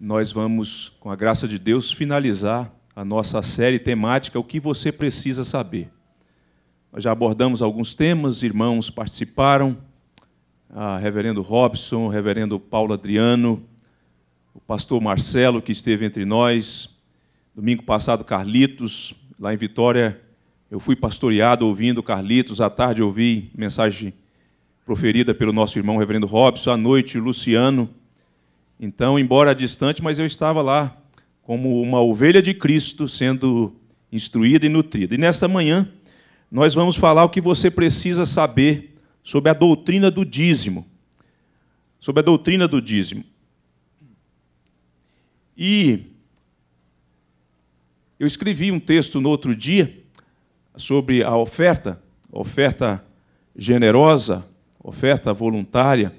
nós vamos, com a graça de Deus, finalizar a nossa série temática O que você precisa saber. Nós já abordamos alguns temas, irmãos participaram, a reverendo Robson, o reverendo Paulo Adriano, o pastor Marcelo, que esteve entre nós, domingo passado Carlitos, lá em Vitória, eu fui pastoreado ouvindo Carlitos, à tarde ouvi mensagem proferida pelo nosso irmão reverendo Robson, à noite Luciano, então, embora distante, mas eu estava lá como uma ovelha de Cristo sendo instruída e nutrida. E nesta manhã, nós vamos falar o que você precisa saber sobre a doutrina do dízimo. Sobre a doutrina do dízimo. E eu escrevi um texto no outro dia sobre a oferta, oferta generosa, oferta voluntária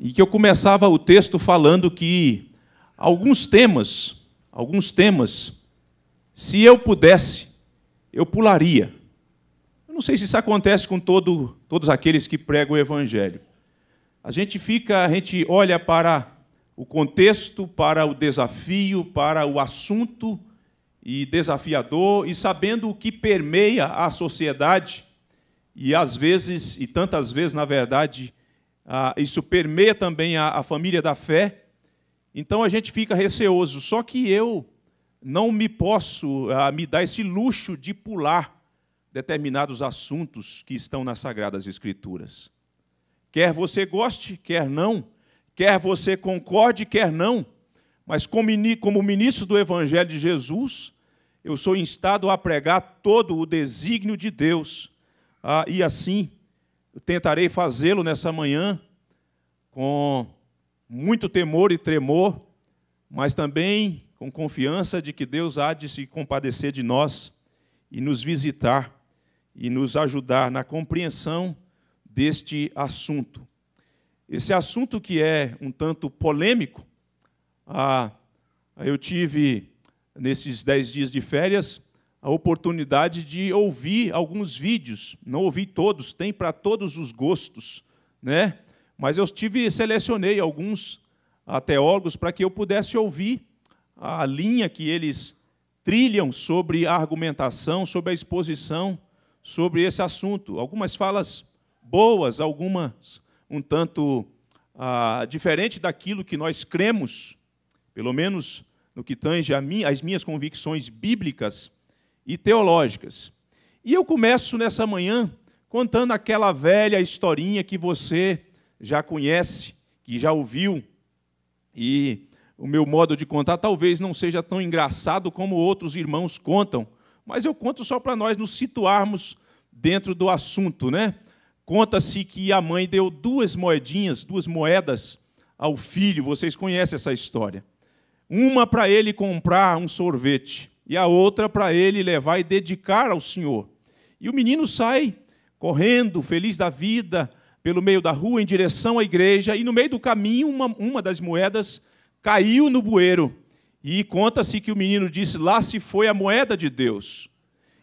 e que eu começava o texto falando que alguns temas, alguns temas, se eu pudesse, eu pularia. Eu não sei se isso acontece com todo, todos aqueles que pregam o Evangelho. A gente fica, a gente olha para o contexto, para o desafio, para o assunto e desafiador, e sabendo o que permeia a sociedade, e às vezes, e tantas vezes, na verdade, ah, isso permeia também a, a família da fé, então a gente fica receoso. Só que eu não me posso ah, me dar esse luxo de pular determinados assuntos que estão nas Sagradas Escrituras. Quer você goste, quer não, quer você concorde, quer não, mas como ministro do Evangelho de Jesus, eu sou instado a pregar todo o desígnio de Deus. Ah, e assim eu tentarei fazê-lo nessa manhã com muito temor e tremor, mas também com confiança de que Deus há de se compadecer de nós e nos visitar e nos ajudar na compreensão deste assunto. Esse assunto que é um tanto polêmico, ah, eu tive nesses dez dias de férias a oportunidade de ouvir alguns vídeos. Não ouvi todos, tem para todos os gostos, né? Mas eu tive selecionei alguns ah, teólogos para que eu pudesse ouvir a linha que eles trilham sobre a argumentação, sobre a exposição, sobre esse assunto. Algumas falas boas, algumas um tanto ah, diferente daquilo que nós cremos, pelo menos no que tange a mim, as minhas convicções bíblicas e teológicas. E eu começo nessa manhã contando aquela velha historinha que você já conhece, que já ouviu, e o meu modo de contar talvez não seja tão engraçado como outros irmãos contam, mas eu conto só para nós nos situarmos dentro do assunto, né? Conta-se que a mãe deu duas moedinhas, duas moedas ao filho, vocês conhecem essa história. Uma para ele comprar um sorvete e a outra para ele levar e dedicar ao Senhor. E o menino sai correndo, feliz da vida, pelo meio da rua em direção à igreja, e no meio do caminho uma, uma das moedas caiu no bueiro. E conta-se que o menino disse: Lá se foi a moeda de Deus.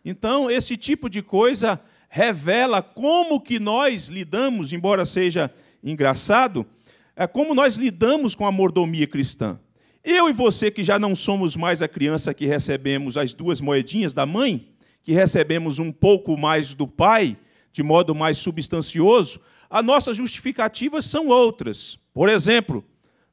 Então, esse tipo de coisa revela como que nós lidamos, embora seja engraçado, é como nós lidamos com a mordomia cristã. Eu e você que já não somos mais a criança que recebemos as duas moedinhas da mãe, que recebemos um pouco mais do pai, de modo mais substancioso, as nossas justificativas são outras. Por exemplo,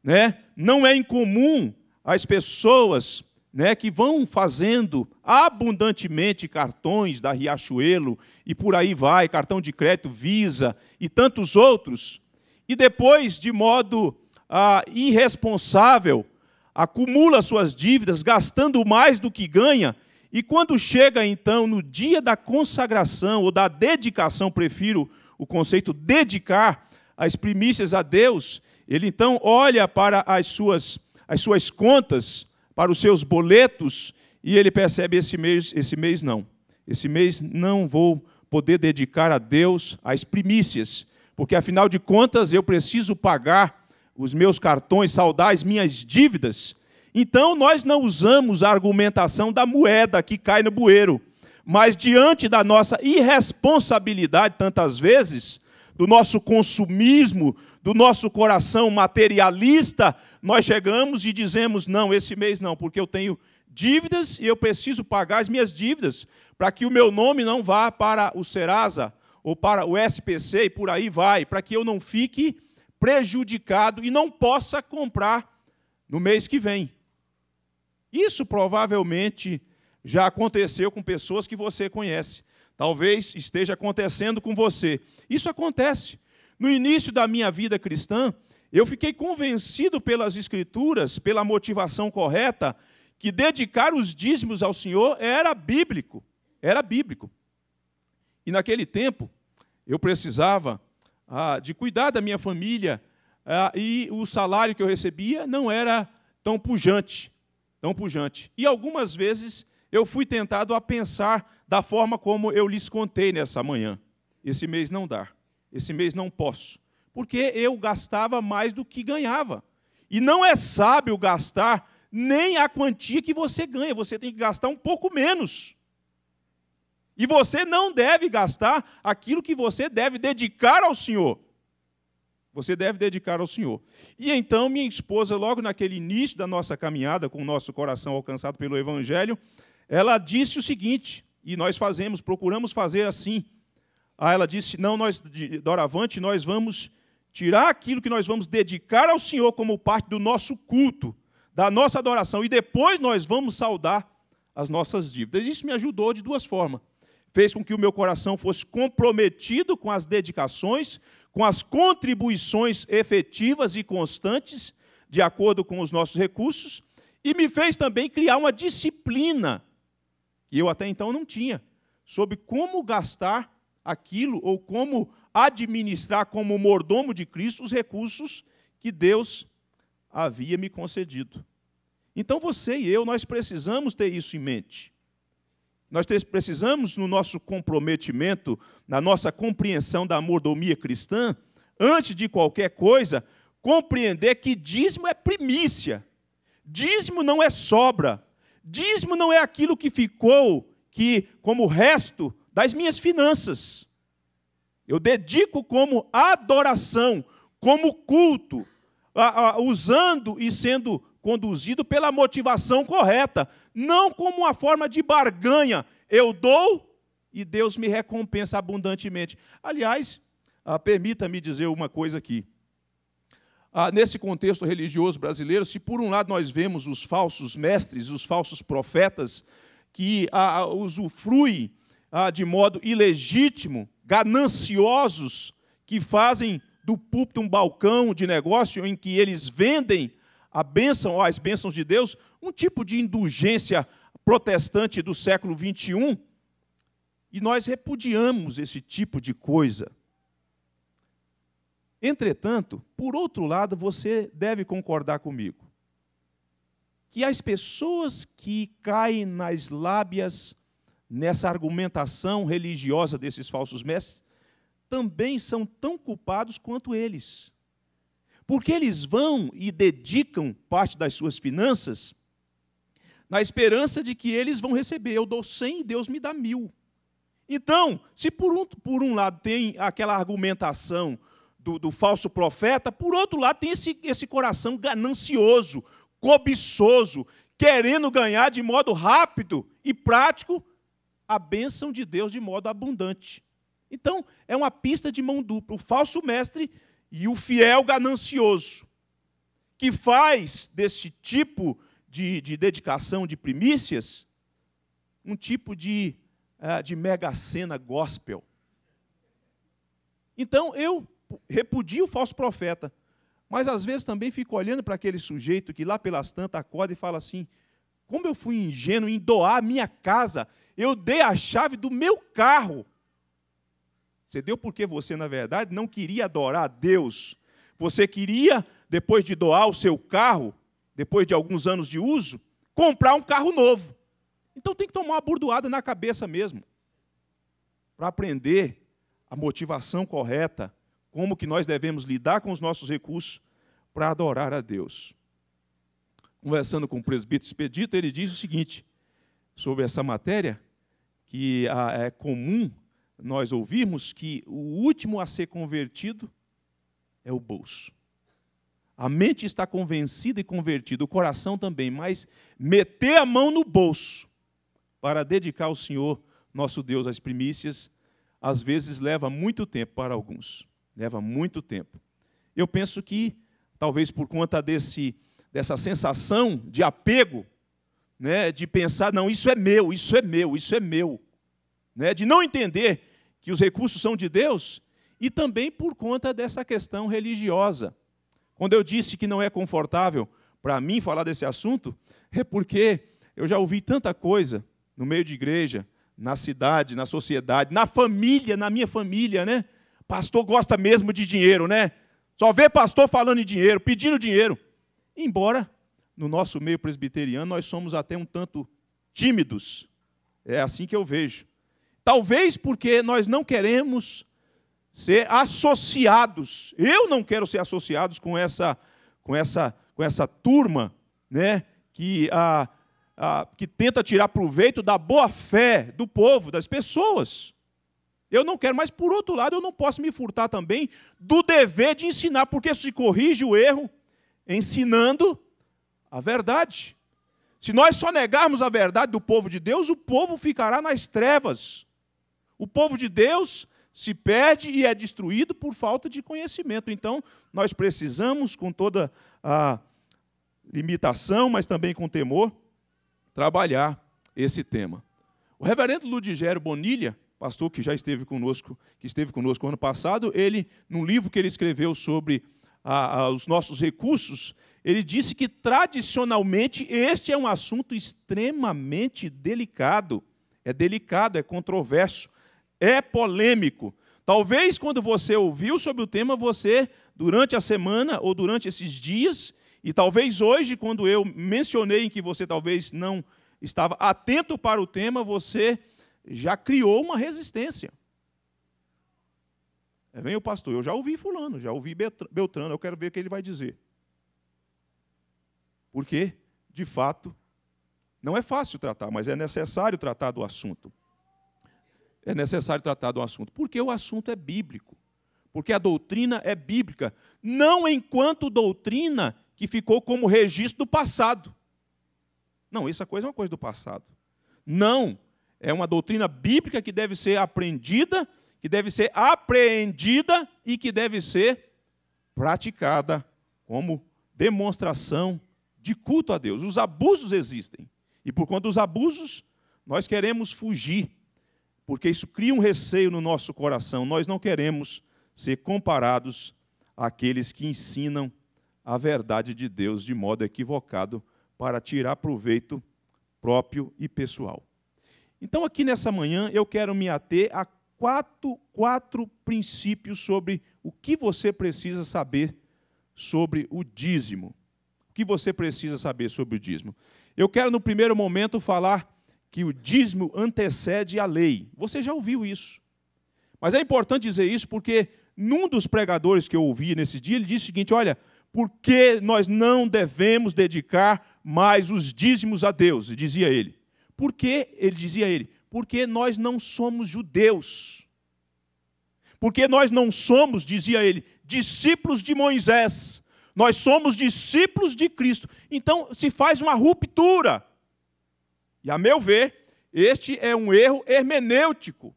né, não é incomum as pessoas né, que vão fazendo abundantemente cartões da Riachuelo e por aí vai, cartão de crédito, Visa e tantos outros, e depois, de modo ah, irresponsável, acumula suas dívidas, gastando mais do que ganha, e quando chega então no dia da consagração ou da dedicação, prefiro o conceito dedicar as primícias a Deus, ele então olha para as suas, as suas contas, para os seus boletos, e ele percebe esse mês, esse mês não. Esse mês não vou poder dedicar a Deus as primícias, porque afinal de contas eu preciso pagar os meus cartões, saudais minhas dívidas. Então nós não usamos a argumentação da moeda que cai no bueiro, mas diante da nossa irresponsabilidade tantas vezes, do nosso consumismo, do nosso coração materialista, nós chegamos e dizemos: não, esse mês não, porque eu tenho dívidas e eu preciso pagar as minhas dívidas, para que o meu nome não vá para o Serasa ou para o SPC e por aí vai, para que eu não fique prejudicado e não possa comprar no mês que vem. Isso provavelmente já aconteceu com pessoas que você conhece. Talvez esteja acontecendo com você. Isso acontece. No início da minha vida cristã, eu fiquei convencido pelas Escrituras, pela motivação correta, que dedicar os dízimos ao Senhor era bíblico. Era bíblico. E naquele tempo, eu precisava ah, de cuidar da minha família, ah, e o salário que eu recebia não era tão pujante, tão pujante. E algumas vezes eu fui tentado a pensar da forma como eu lhes contei nessa manhã. Esse mês não dá, esse mês não posso, porque eu gastava mais do que ganhava. E não é sábio gastar nem a quantia que você ganha, você tem que gastar um pouco menos. E você não deve gastar aquilo que você deve dedicar ao Senhor. Você deve dedicar ao Senhor. E então, minha esposa, logo naquele início da nossa caminhada, com o nosso coração alcançado pelo Evangelho, ela disse o seguinte, e nós fazemos, procuramos fazer assim. Ah, ela disse: Não, nós, doravante, nós vamos tirar aquilo que nós vamos dedicar ao Senhor como parte do nosso culto, da nossa adoração, e depois nós vamos saudar as nossas dívidas. Isso me ajudou de duas formas fez com que o meu coração fosse comprometido com as dedicações, com as contribuições efetivas e constantes, de acordo com os nossos recursos, e me fez também criar uma disciplina, que eu até então não tinha, sobre como gastar aquilo ou como administrar como mordomo de Cristo os recursos que Deus havia me concedido. Então você e eu, nós precisamos ter isso em mente. Nós precisamos, no nosso comprometimento, na nossa compreensão da mordomia cristã, antes de qualquer coisa, compreender que dízimo é primícia, dízimo não é sobra, dízimo não é aquilo que ficou que como resto das minhas finanças. Eu dedico como adoração, como culto, a, a, usando e sendo conduzido pela motivação correta, não como uma forma de barganha. Eu dou e Deus me recompensa abundantemente. Aliás, ah, permita-me dizer uma coisa aqui. Ah, nesse contexto religioso brasileiro, se por um lado nós vemos os falsos mestres, os falsos profetas, que ah, ah usufruem ah, de modo ilegítimo, gananciosos, que fazem do púlpito um balcão de negócio em que eles vendem a bênção, as bênçãos de Deus, um tipo de indulgência protestante do século XXI, e nós repudiamos esse tipo de coisa. Entretanto, por outro lado, você deve concordar comigo que as pessoas que caem nas lábias nessa argumentação religiosa desses falsos mestres também são tão culpados quanto eles. Porque eles vão e dedicam parte das suas finanças na esperança de que eles vão receber. Eu dou 100 e Deus me dá mil. Então, se por um, por um lado tem aquela argumentação do, do falso profeta, por outro lado tem esse, esse coração ganancioso, cobiçoso, querendo ganhar de modo rápido e prático a bênção de Deus de modo abundante. Então, é uma pista de mão dupla. O falso mestre e o fiel ganancioso, que faz desse tipo de, de dedicação de primícias um tipo de, ah, de mega-cena gospel. Então eu repudio o falso profeta, mas às vezes também fico olhando para aquele sujeito que lá pelas tantas acorda e fala assim: como eu fui ingênuo em doar a minha casa, eu dei a chave do meu carro deu porque você, na verdade, não queria adorar a Deus. Você queria, depois de doar o seu carro, depois de alguns anos de uso, comprar um carro novo. Então tem que tomar uma burdoada na cabeça mesmo. Para aprender a motivação correta, como que nós devemos lidar com os nossos recursos para adorar a Deus. Conversando com o presbítero Expedito, ele diz o seguinte sobre essa matéria, que é comum nós ouvirmos que o último a ser convertido é o bolso. A mente está convencida e convertida, o coração também, mas meter a mão no bolso para dedicar ao Senhor, nosso Deus, as primícias, às vezes leva muito tempo para alguns. Leva muito tempo. Eu penso que, talvez por conta desse, dessa sensação de apego, né, de pensar, não, isso é meu, isso é meu, isso é meu né, de não entender que os recursos são de Deus, e também por conta dessa questão religiosa. Quando eu disse que não é confortável para mim falar desse assunto, é porque eu já ouvi tanta coisa no meio de igreja, na cidade, na sociedade, na família, na minha família, né? Pastor gosta mesmo de dinheiro, né? Só vê pastor falando em dinheiro, pedindo dinheiro. Embora no nosso meio presbiteriano nós somos até um tanto tímidos. É assim que eu vejo. Talvez porque nós não queremos ser associados. Eu não quero ser associados com essa com essa com essa turma, né, que a, a que tenta tirar proveito da boa fé do povo, das pessoas. Eu não quero, mas por outro lado, eu não posso me furtar também do dever de ensinar, porque se corrige o erro ensinando a verdade. Se nós só negarmos a verdade do povo de Deus, o povo ficará nas trevas. O povo de Deus se perde e é destruído por falta de conhecimento. Então, nós precisamos, com toda a limitação, mas também com temor, trabalhar esse tema. O reverendo Ludigério Bonilha, pastor que já esteve conosco, que esteve conosco ano passado, ele, num livro que ele escreveu sobre a, a, os nossos recursos, ele disse que tradicionalmente este é um assunto extremamente delicado. É delicado, é controverso é polêmico. Talvez quando você ouviu sobre o tema, você, durante a semana ou durante esses dias, e talvez hoje, quando eu mencionei em que você talvez não estava atento para o tema, você já criou uma resistência. É, vem o pastor, eu já ouvi Fulano, já ouvi Beltrano, eu quero ver o que ele vai dizer. Porque, de fato, não é fácil tratar, mas é necessário tratar do assunto é necessário tratar do assunto? Porque o assunto é bíblico. Porque a doutrina é bíblica. Não enquanto doutrina que ficou como registro do passado. Não, essa é coisa é uma coisa do passado. Não. É uma doutrina bíblica que deve ser aprendida, que deve ser apreendida e que deve ser praticada como demonstração de culto a Deus. Os abusos existem. E por conta dos abusos, nós queremos fugir porque isso cria um receio no nosso coração. Nós não queremos ser comparados àqueles que ensinam a verdade de Deus de modo equivocado para tirar proveito próprio e pessoal. Então, aqui nessa manhã, eu quero me ater a quatro, quatro princípios sobre o que você precisa saber sobre o dízimo. O que você precisa saber sobre o dízimo. Eu quero, no primeiro momento, falar que o dízimo antecede a lei. Você já ouviu isso. Mas é importante dizer isso porque num dos pregadores que eu ouvi nesse dia, ele disse o seguinte: olha, por que nós não devemos dedicar mais os dízimos a Deus? E dizia ele. Porque, ele dizia ele, porque nós não somos judeus. Porque nós não somos, dizia ele, discípulos de Moisés. Nós somos discípulos de Cristo. Então se faz uma ruptura e a meu ver, este é um erro hermenêutico.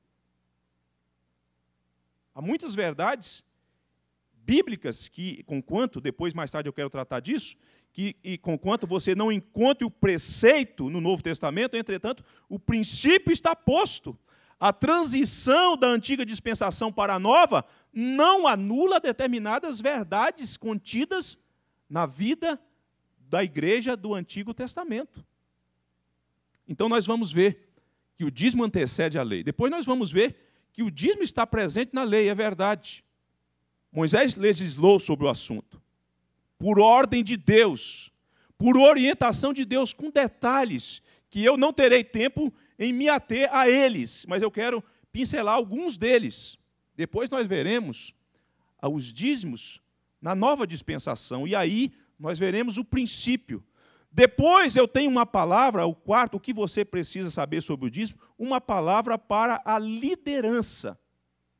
Há muitas verdades bíblicas que, com quanto depois mais tarde eu quero tratar disso, que e com quanto você não encontre o preceito no Novo Testamento, entretanto, o princípio está posto. A transição da antiga dispensação para a nova não anula determinadas verdades contidas na vida da igreja do Antigo Testamento. Então nós vamos ver que o dízimo antecede a lei. Depois nós vamos ver que o dízimo está presente na lei, é verdade. Moisés legislou sobre o assunto, por ordem de Deus, por orientação de Deus, com detalhes que eu não terei tempo em me ater a eles, mas eu quero pincelar alguns deles. Depois nós veremos ah, os dízimos na nova dispensação, e aí nós veremos o princípio depois eu tenho uma palavra, o quarto, o que você precisa saber sobre o dízimo, uma palavra para a liderança,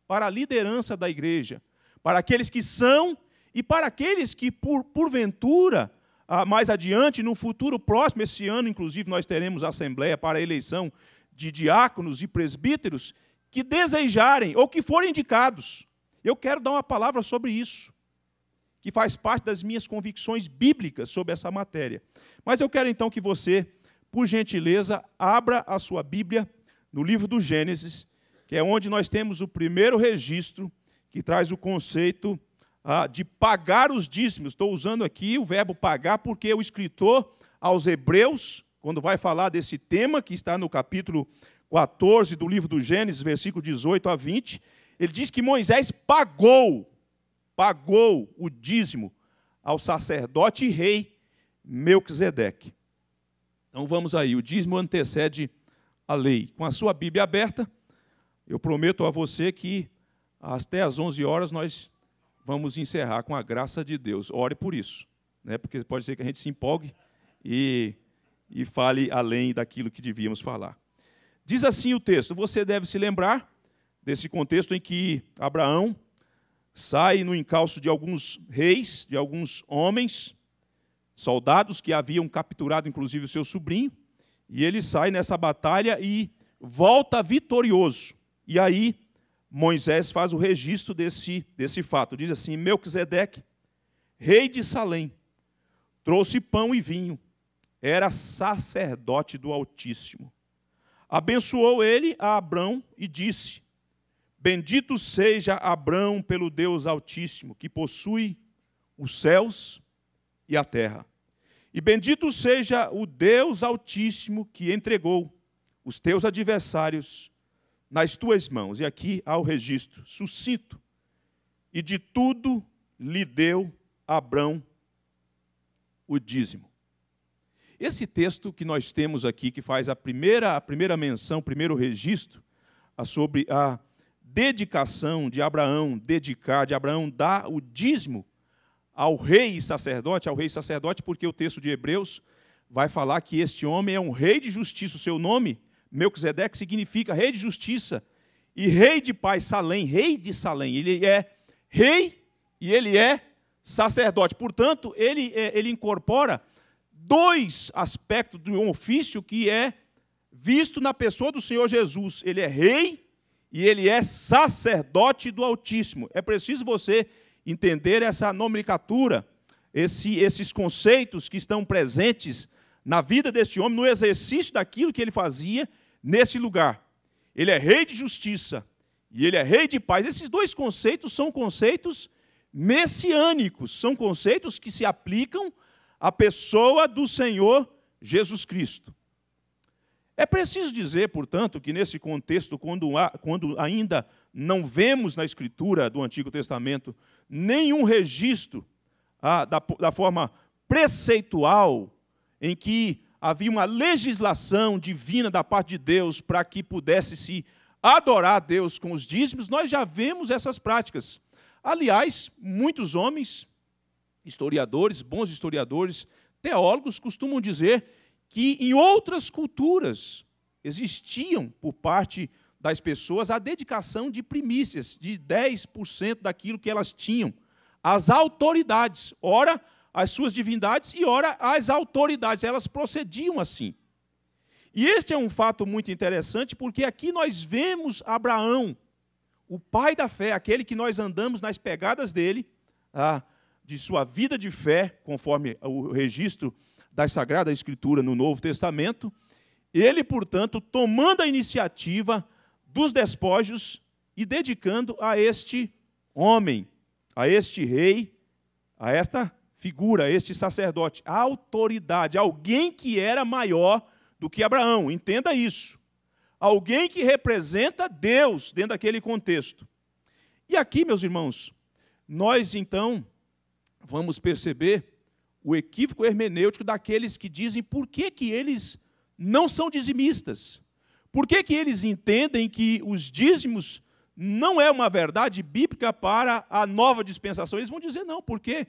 para a liderança da igreja, para aqueles que são e para aqueles que, por, porventura, ah, mais adiante, no futuro próximo, esse ano, inclusive, nós teremos assembleia para a eleição de diáconos e presbíteros que desejarem ou que forem indicados. Eu quero dar uma palavra sobre isso que faz parte das minhas convicções bíblicas sobre essa matéria. Mas eu quero então que você, por gentileza, abra a sua Bíblia no livro do Gênesis, que é onde nós temos o primeiro registro que traz o conceito ah, de pagar os dízimos. Estou usando aqui o verbo pagar porque o escritor aos Hebreus, quando vai falar desse tema que está no capítulo 14 do livro do Gênesis, versículo 18 a 20, ele diz que Moisés pagou pagou o dízimo ao sacerdote e rei Melquisedeque. Então vamos aí, o dízimo antecede a lei. Com a sua Bíblia aberta, eu prometo a você que até às 11 horas nós vamos encerrar com a graça de Deus. Ore por isso, né? porque pode ser que a gente se empolgue e, e fale além daquilo que devíamos falar. Diz assim o texto: você deve se lembrar desse contexto em que Abraão sai no encalço de alguns reis, de alguns homens, soldados que haviam capturado inclusive o seu sobrinho, e ele sai nessa batalha e volta vitorioso. E aí Moisés faz o registro desse, desse fato. Diz assim: Melquisedeque, rei de Salém, trouxe pão e vinho, era sacerdote do Altíssimo. Abençoou ele a Abrão e disse: Bendito seja Abraão pelo Deus Altíssimo, que possui os céus e a terra. E bendito seja o Deus Altíssimo que entregou os teus adversários nas tuas mãos. E aqui há o registro sucinto. E de tudo lhe deu Abrão o dízimo. Esse texto que nós temos aqui, que faz a primeira, a primeira menção, o primeiro registro sobre a dedicação de Abraão, dedicar, de Abraão dar o dízimo ao rei e sacerdote, ao rei e sacerdote, porque o texto de Hebreus vai falar que este homem é um rei de justiça, o seu nome, Melquisedeque, significa rei de justiça, e rei de paz, Salém, rei de Salém, ele é rei e ele é sacerdote. Portanto, ele, é, ele incorpora dois aspectos de um ofício que é visto na pessoa do Senhor Jesus. Ele é rei e ele é sacerdote do Altíssimo. É preciso você entender essa nomenclatura, esse, esses conceitos que estão presentes na vida deste homem, no exercício daquilo que ele fazia nesse lugar. Ele é rei de justiça e ele é rei de paz. Esses dois conceitos são conceitos messiânicos, são conceitos que se aplicam à pessoa do Senhor Jesus Cristo. É preciso dizer, portanto, que nesse contexto, quando, há, quando ainda não vemos na Escritura do Antigo Testamento nenhum registro ah, da, da forma preceitual em que havia uma legislação divina da parte de Deus para que pudesse se adorar a Deus com os dízimos, nós já vemos essas práticas. Aliás, muitos homens, historiadores, bons historiadores, teólogos, costumam dizer que em outras culturas existiam por parte das pessoas a dedicação de primícias, de 10% daquilo que elas tinham, às autoridades, ora às suas divindades e ora às autoridades, elas procediam assim. E este é um fato muito interessante, porque aqui nós vemos Abraão, o pai da fé, aquele que nós andamos nas pegadas dele, ah, de sua vida de fé, conforme o registro da Sagrada Escritura no Novo Testamento, ele, portanto, tomando a iniciativa dos despojos e dedicando a este homem, a este rei, a esta figura, a este sacerdote, a autoridade, alguém que era maior do que Abraão, entenda isso. Alguém que representa Deus dentro daquele contexto. E aqui, meus irmãos, nós então vamos perceber o equívoco hermenêutico daqueles que dizem por que, que eles não são dizimistas. Por que, que eles entendem que os dízimos não é uma verdade bíblica para a nova dispensação? Eles vão dizer não, porque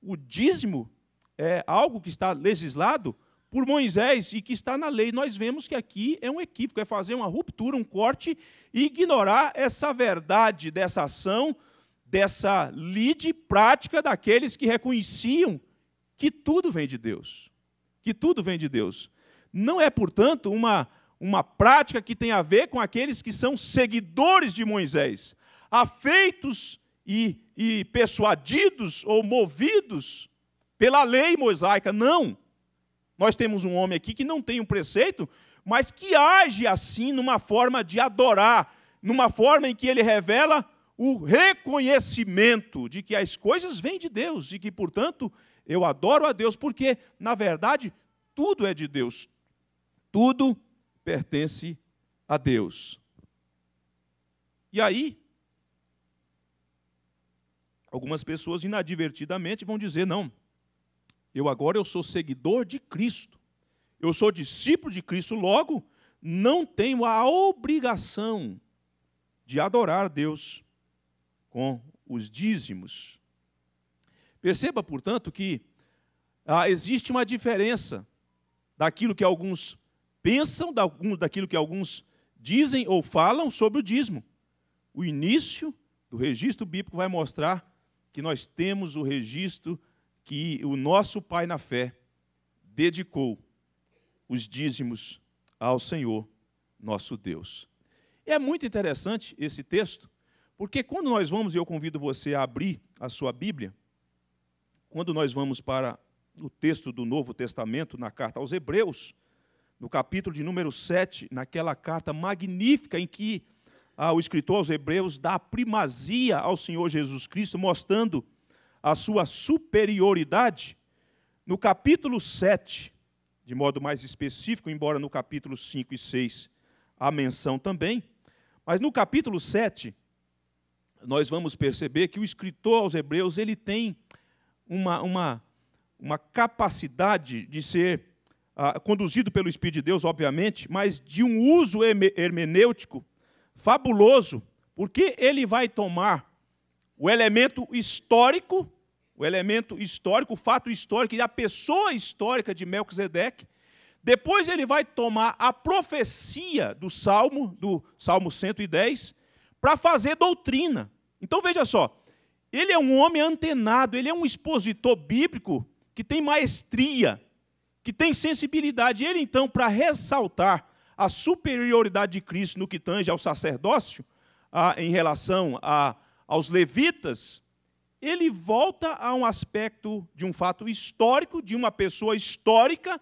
o dízimo é algo que está legislado por Moisés e que está na lei. Nós vemos que aqui é um equívoco, é fazer uma ruptura, um corte e ignorar essa verdade dessa ação, dessa lide prática daqueles que reconheciam que tudo vem de Deus. Que tudo vem de Deus. Não é, portanto, uma, uma prática que tem a ver com aqueles que são seguidores de Moisés, afeitos e, e persuadidos ou movidos pela lei mosaica. Não. Nós temos um homem aqui que não tem um preceito, mas que age assim numa forma de adorar, numa forma em que ele revela o reconhecimento de que as coisas vêm de Deus e que, portanto, eu adoro a Deus, porque, na verdade, tudo é de Deus. Tudo pertence a Deus. E aí, algumas pessoas inadvertidamente vão dizer: não, eu agora eu sou seguidor de Cristo, eu sou discípulo de Cristo, logo não tenho a obrigação de adorar Deus com os dízimos, Perceba, portanto, que ah, existe uma diferença daquilo que alguns pensam, daquilo que alguns dizem ou falam sobre o dízimo. O início do registro bíblico vai mostrar que nós temos o registro que o nosso pai na fé dedicou os dízimos ao Senhor nosso Deus. é muito interessante esse texto, porque quando nós vamos, e eu convido você a abrir a sua Bíblia, quando nós vamos para o texto do Novo Testamento, na carta aos Hebreus, no capítulo de número 7, naquela carta magnífica em que ah, o escritor aos Hebreus dá primazia ao Senhor Jesus Cristo, mostrando a sua superioridade. No capítulo 7, de modo mais específico, embora no capítulo 5 e 6 há menção também, mas no capítulo 7, nós vamos perceber que o escritor aos Hebreus ele tem uma, uma, uma capacidade de ser ah, conduzido pelo Espírito de Deus, obviamente, mas de um uso hermenêutico fabuloso, porque ele vai tomar o elemento histórico, o elemento histórico, o fato histórico e a pessoa histórica de Melquisedeque. Depois ele vai tomar a profecia do Salmo, do Salmo 110, para fazer doutrina. Então veja só, ele é um homem antenado, ele é um expositor bíblico que tem maestria, que tem sensibilidade. Ele, então, para ressaltar a superioridade de Cristo no que tange ao sacerdócio, a, em relação a, aos levitas, ele volta a um aspecto de um fato histórico, de uma pessoa histórica.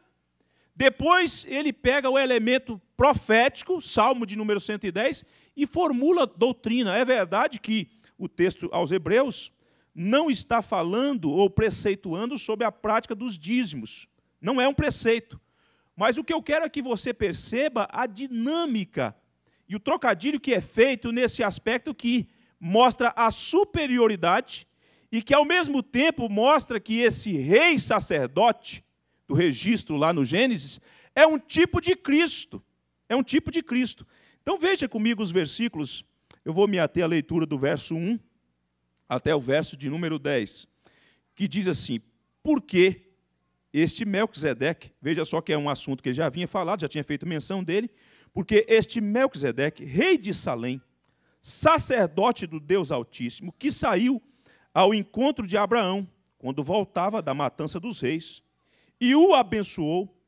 Depois ele pega o elemento profético, Salmo de número 110, e formula doutrina. É verdade que o texto aos Hebreus, não está falando ou preceituando sobre a prática dos dízimos. Não é um preceito. Mas o que eu quero é que você perceba a dinâmica e o trocadilho que é feito nesse aspecto que mostra a superioridade e que, ao mesmo tempo, mostra que esse rei sacerdote, do registro lá no Gênesis, é um tipo de Cristo. É um tipo de Cristo. Então veja comigo os versículos eu vou me ater à leitura do verso 1 até o verso de número 10, que diz assim: Por que este Melquisedeque, veja só que é um assunto que ele já vinha falado, já tinha feito menção dele, porque este Melquisedeque, rei de Salém, sacerdote do Deus Altíssimo, que saiu ao encontro de Abraão, quando voltava da matança dos reis, e o abençoou,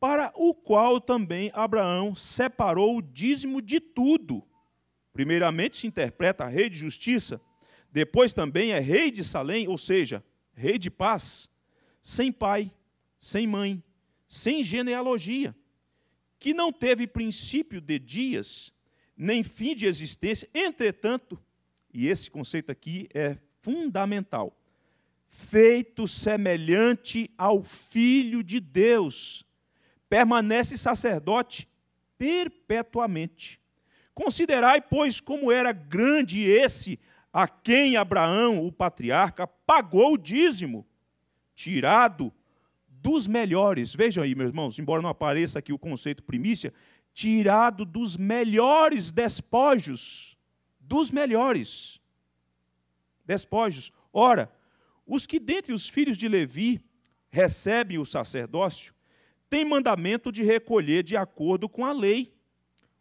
para o qual também Abraão separou o dízimo de tudo Primeiramente se interpreta rei de justiça, depois também é rei de Salém, ou seja, rei de paz, sem pai, sem mãe, sem genealogia, que não teve princípio de dias, nem fim de existência, entretanto, e esse conceito aqui é fundamental, feito semelhante ao Filho de Deus, permanece sacerdote perpetuamente. Considerai, pois, como era grande esse a quem Abraão, o patriarca, pagou o dízimo, tirado dos melhores. Vejam aí, meus irmãos, embora não apareça aqui o conceito primícia, tirado dos melhores despojos. Dos melhores despojos. Ora, os que dentre os filhos de Levi recebem o sacerdócio têm mandamento de recolher de acordo com a lei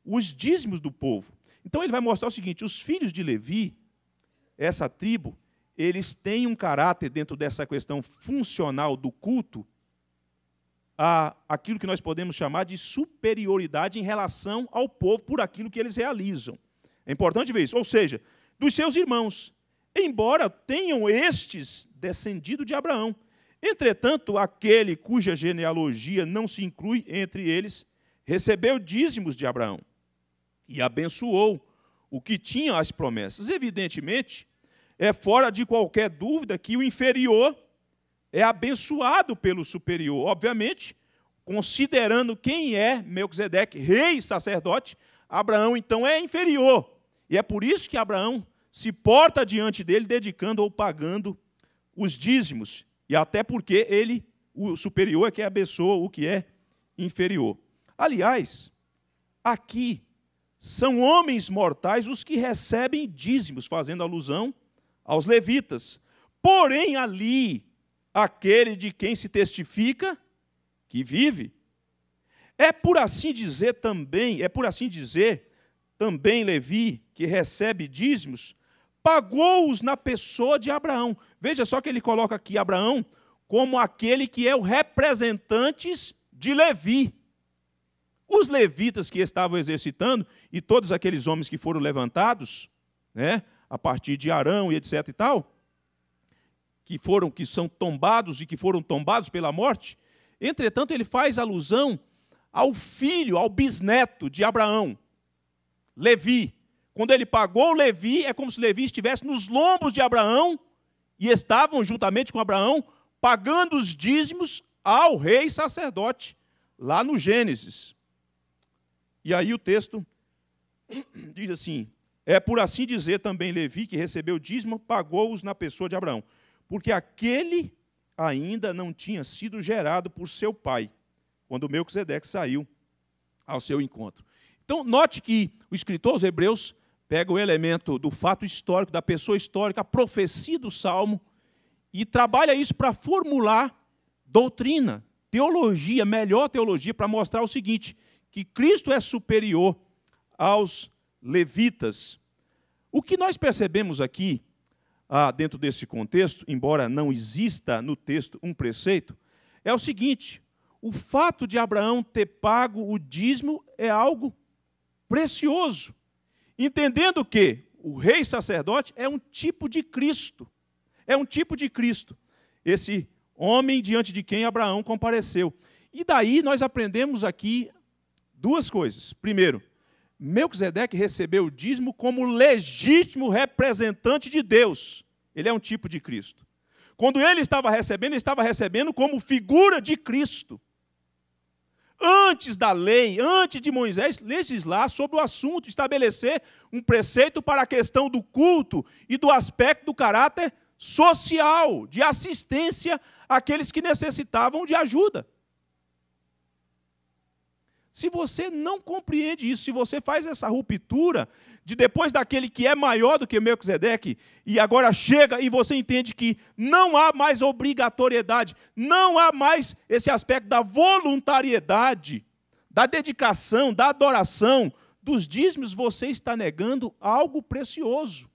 os dízimos do povo. Então ele vai mostrar o seguinte: os filhos de Levi, essa tribo, eles têm um caráter dentro dessa questão funcional do culto, a aquilo que nós podemos chamar de superioridade em relação ao povo por aquilo que eles realizam. É importante ver isso. Ou seja, dos seus irmãos, embora tenham estes descendido de Abraão. Entretanto, aquele cuja genealogia não se inclui entre eles recebeu dízimos de Abraão e abençoou o que tinha as promessas. Evidentemente, é fora de qualquer dúvida que o inferior é abençoado pelo superior. Obviamente, considerando quem é Melquisedeque, rei e sacerdote, Abraão então é inferior. E é por isso que Abraão se porta diante dele dedicando ou pagando os dízimos. E até porque ele, o superior, é que abençoa o que é inferior. Aliás, aqui são homens mortais os que recebem dízimos, fazendo alusão aos levitas. Porém, ali, aquele de quem se testifica que vive. É por assim dizer também, é por assim dizer, também Levi, que recebe dízimos, pagou-os na pessoa de Abraão. Veja só que ele coloca aqui Abraão como aquele que é o representante de Levi. Os levitas que estavam exercitando e todos aqueles homens que foram levantados, né, a partir de Arão e etc e tal, que foram que são tombados e que foram tombados pela morte, entretanto ele faz alusão ao filho, ao bisneto de Abraão, Levi. Quando ele pagou Levi, é como se Levi estivesse nos lombos de Abraão e estavam juntamente com Abraão pagando os dízimos ao rei sacerdote, lá no Gênesis. E aí o texto diz assim: É por assim dizer também Levi, que recebeu dízimo, pagou-os na pessoa de Abraão, porque aquele ainda não tinha sido gerado por seu pai, quando Melquisedeque saiu ao seu encontro. Então, note que o escritor aos Hebreus pega o elemento do fato histórico, da pessoa histórica, a profecia do salmo, e trabalha isso para formular doutrina, teologia, melhor teologia, para mostrar o seguinte: que Cristo é superior aos levitas. O que nós percebemos aqui, ah, dentro desse contexto, embora não exista no texto um preceito, é o seguinte: o fato de Abraão ter pago o dízimo é algo precioso, entendendo que o rei sacerdote é um tipo de Cristo, é um tipo de Cristo, esse homem diante de quem Abraão compareceu. E daí nós aprendemos aqui duas coisas. Primeiro, Melquisedeque recebeu o dízimo como legítimo representante de Deus. Ele é um tipo de Cristo. Quando ele estava recebendo, ele estava recebendo como figura de Cristo. Antes da lei, antes de Moisés legislar sobre o assunto, estabelecer um preceito para a questão do culto e do aspecto do caráter social, de assistência àqueles que necessitavam de ajuda. Se você não compreende isso, se você faz essa ruptura de depois daquele que é maior do que Melquisedeque, e agora chega e você entende que não há mais obrigatoriedade, não há mais esse aspecto da voluntariedade, da dedicação, da adoração, dos dízimos, você está negando algo precioso.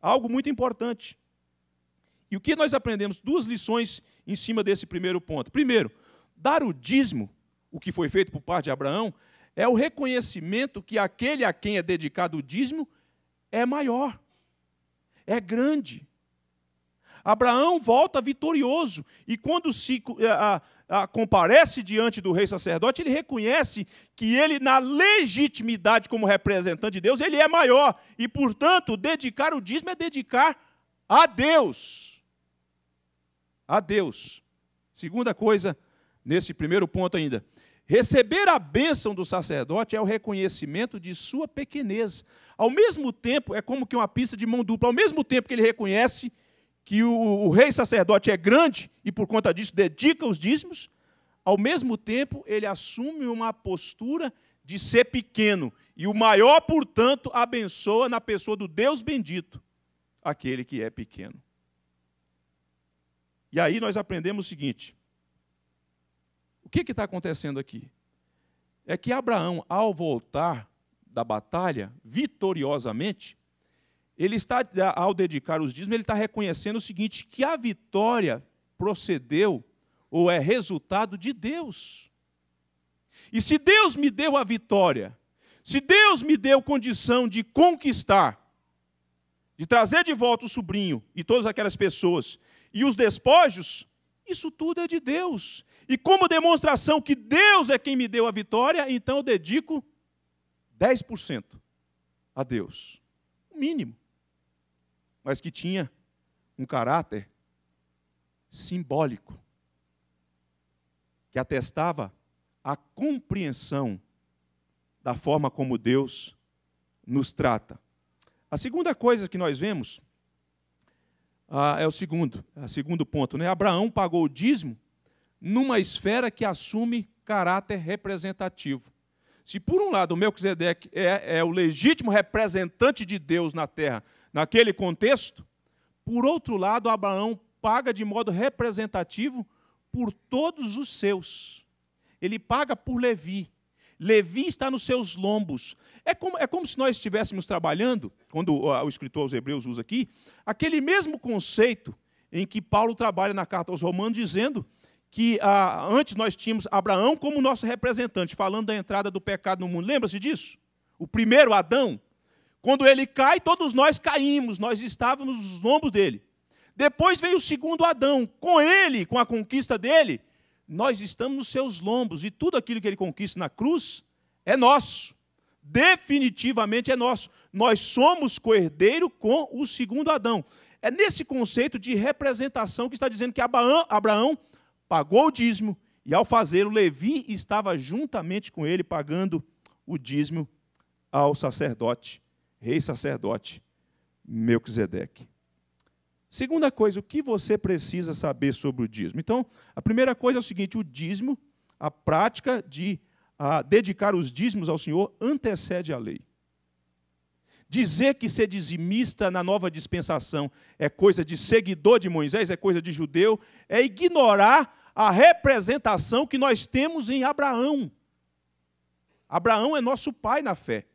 Algo muito importante. E o que nós aprendemos? Duas lições em cima desse primeiro ponto. Primeiro, Dar o dízimo, o que foi feito por parte de Abraão, é o reconhecimento que aquele a quem é dedicado o dízimo é maior, é grande. Abraão volta vitorioso e quando se eh, a, a, comparece diante do rei sacerdote, ele reconhece que ele, na legitimidade como representante de Deus, ele é maior e, portanto, dedicar o dízimo é dedicar a Deus. A Deus. Segunda coisa nesse primeiro ponto ainda. Receber a bênção do sacerdote é o reconhecimento de sua pequenez. Ao mesmo tempo, é como que uma pista de mão dupla. Ao mesmo tempo que ele reconhece que o, o rei sacerdote é grande e, por conta disso, dedica os dízimos, ao mesmo tempo, ele assume uma postura de ser pequeno. E o maior, portanto, abençoa na pessoa do Deus bendito aquele que é pequeno. E aí nós aprendemos o seguinte: que está acontecendo aqui? É que Abraão, ao voltar da batalha, vitoriosamente, ele está, ao dedicar os dízimos, ele está reconhecendo o seguinte: que a vitória procedeu ou é resultado de Deus. E se Deus me deu a vitória, se Deus me deu condição de conquistar, de trazer de volta o sobrinho e todas aquelas pessoas e os despojos, isso tudo é de Deus. E como demonstração que Deus é quem me deu a vitória, então eu dedico 10% a Deus. O mínimo. Mas que tinha um caráter simbólico que atestava a compreensão da forma como Deus nos trata. A segunda coisa que nós vemos ah, é o segundo, é o segundo ponto, né? Abraão pagou o dízimo numa esfera que assume caráter representativo. Se por um lado Melquisedeque é, é o legítimo representante de Deus na terra, naquele contexto, por outro lado, Abraão paga de modo representativo por todos os seus. Ele paga por Levi. Levi está nos seus lombos. É como, é como se nós estivéssemos trabalhando, quando o escritor aos Hebreus usa aqui, aquele mesmo conceito em que Paulo trabalha na carta aos Romanos, dizendo que ah, antes nós tínhamos Abraão como nosso representante, falando da entrada do pecado no mundo. Lembra-se disso? O primeiro Adão, quando ele cai, todos nós caímos, nós estávamos nos lombos dele. Depois veio o segundo Adão, com ele, com a conquista dele, nós estamos nos seus lombos e tudo aquilo que ele conquista na cruz é nosso. Definitivamente é nosso. Nós somos coerdeiro com o segundo Adão. É nesse conceito de representação que está dizendo que Abraão, Abraão pagou o dízimo, e ao fazê-lo, Levi estava juntamente com ele pagando o dízimo ao sacerdote, rei sacerdote Melquisedeque. Segunda coisa, o que você precisa saber sobre o dízimo? Então, a primeira coisa é o seguinte: o dízimo, a prática de a, dedicar os dízimos ao Senhor, antecede a lei. Dizer que ser dizimista na nova dispensação é coisa de seguidor de Moisés, é coisa de judeu, é ignorar a representação que nós temos em Abraão. Abraão é nosso pai na fé.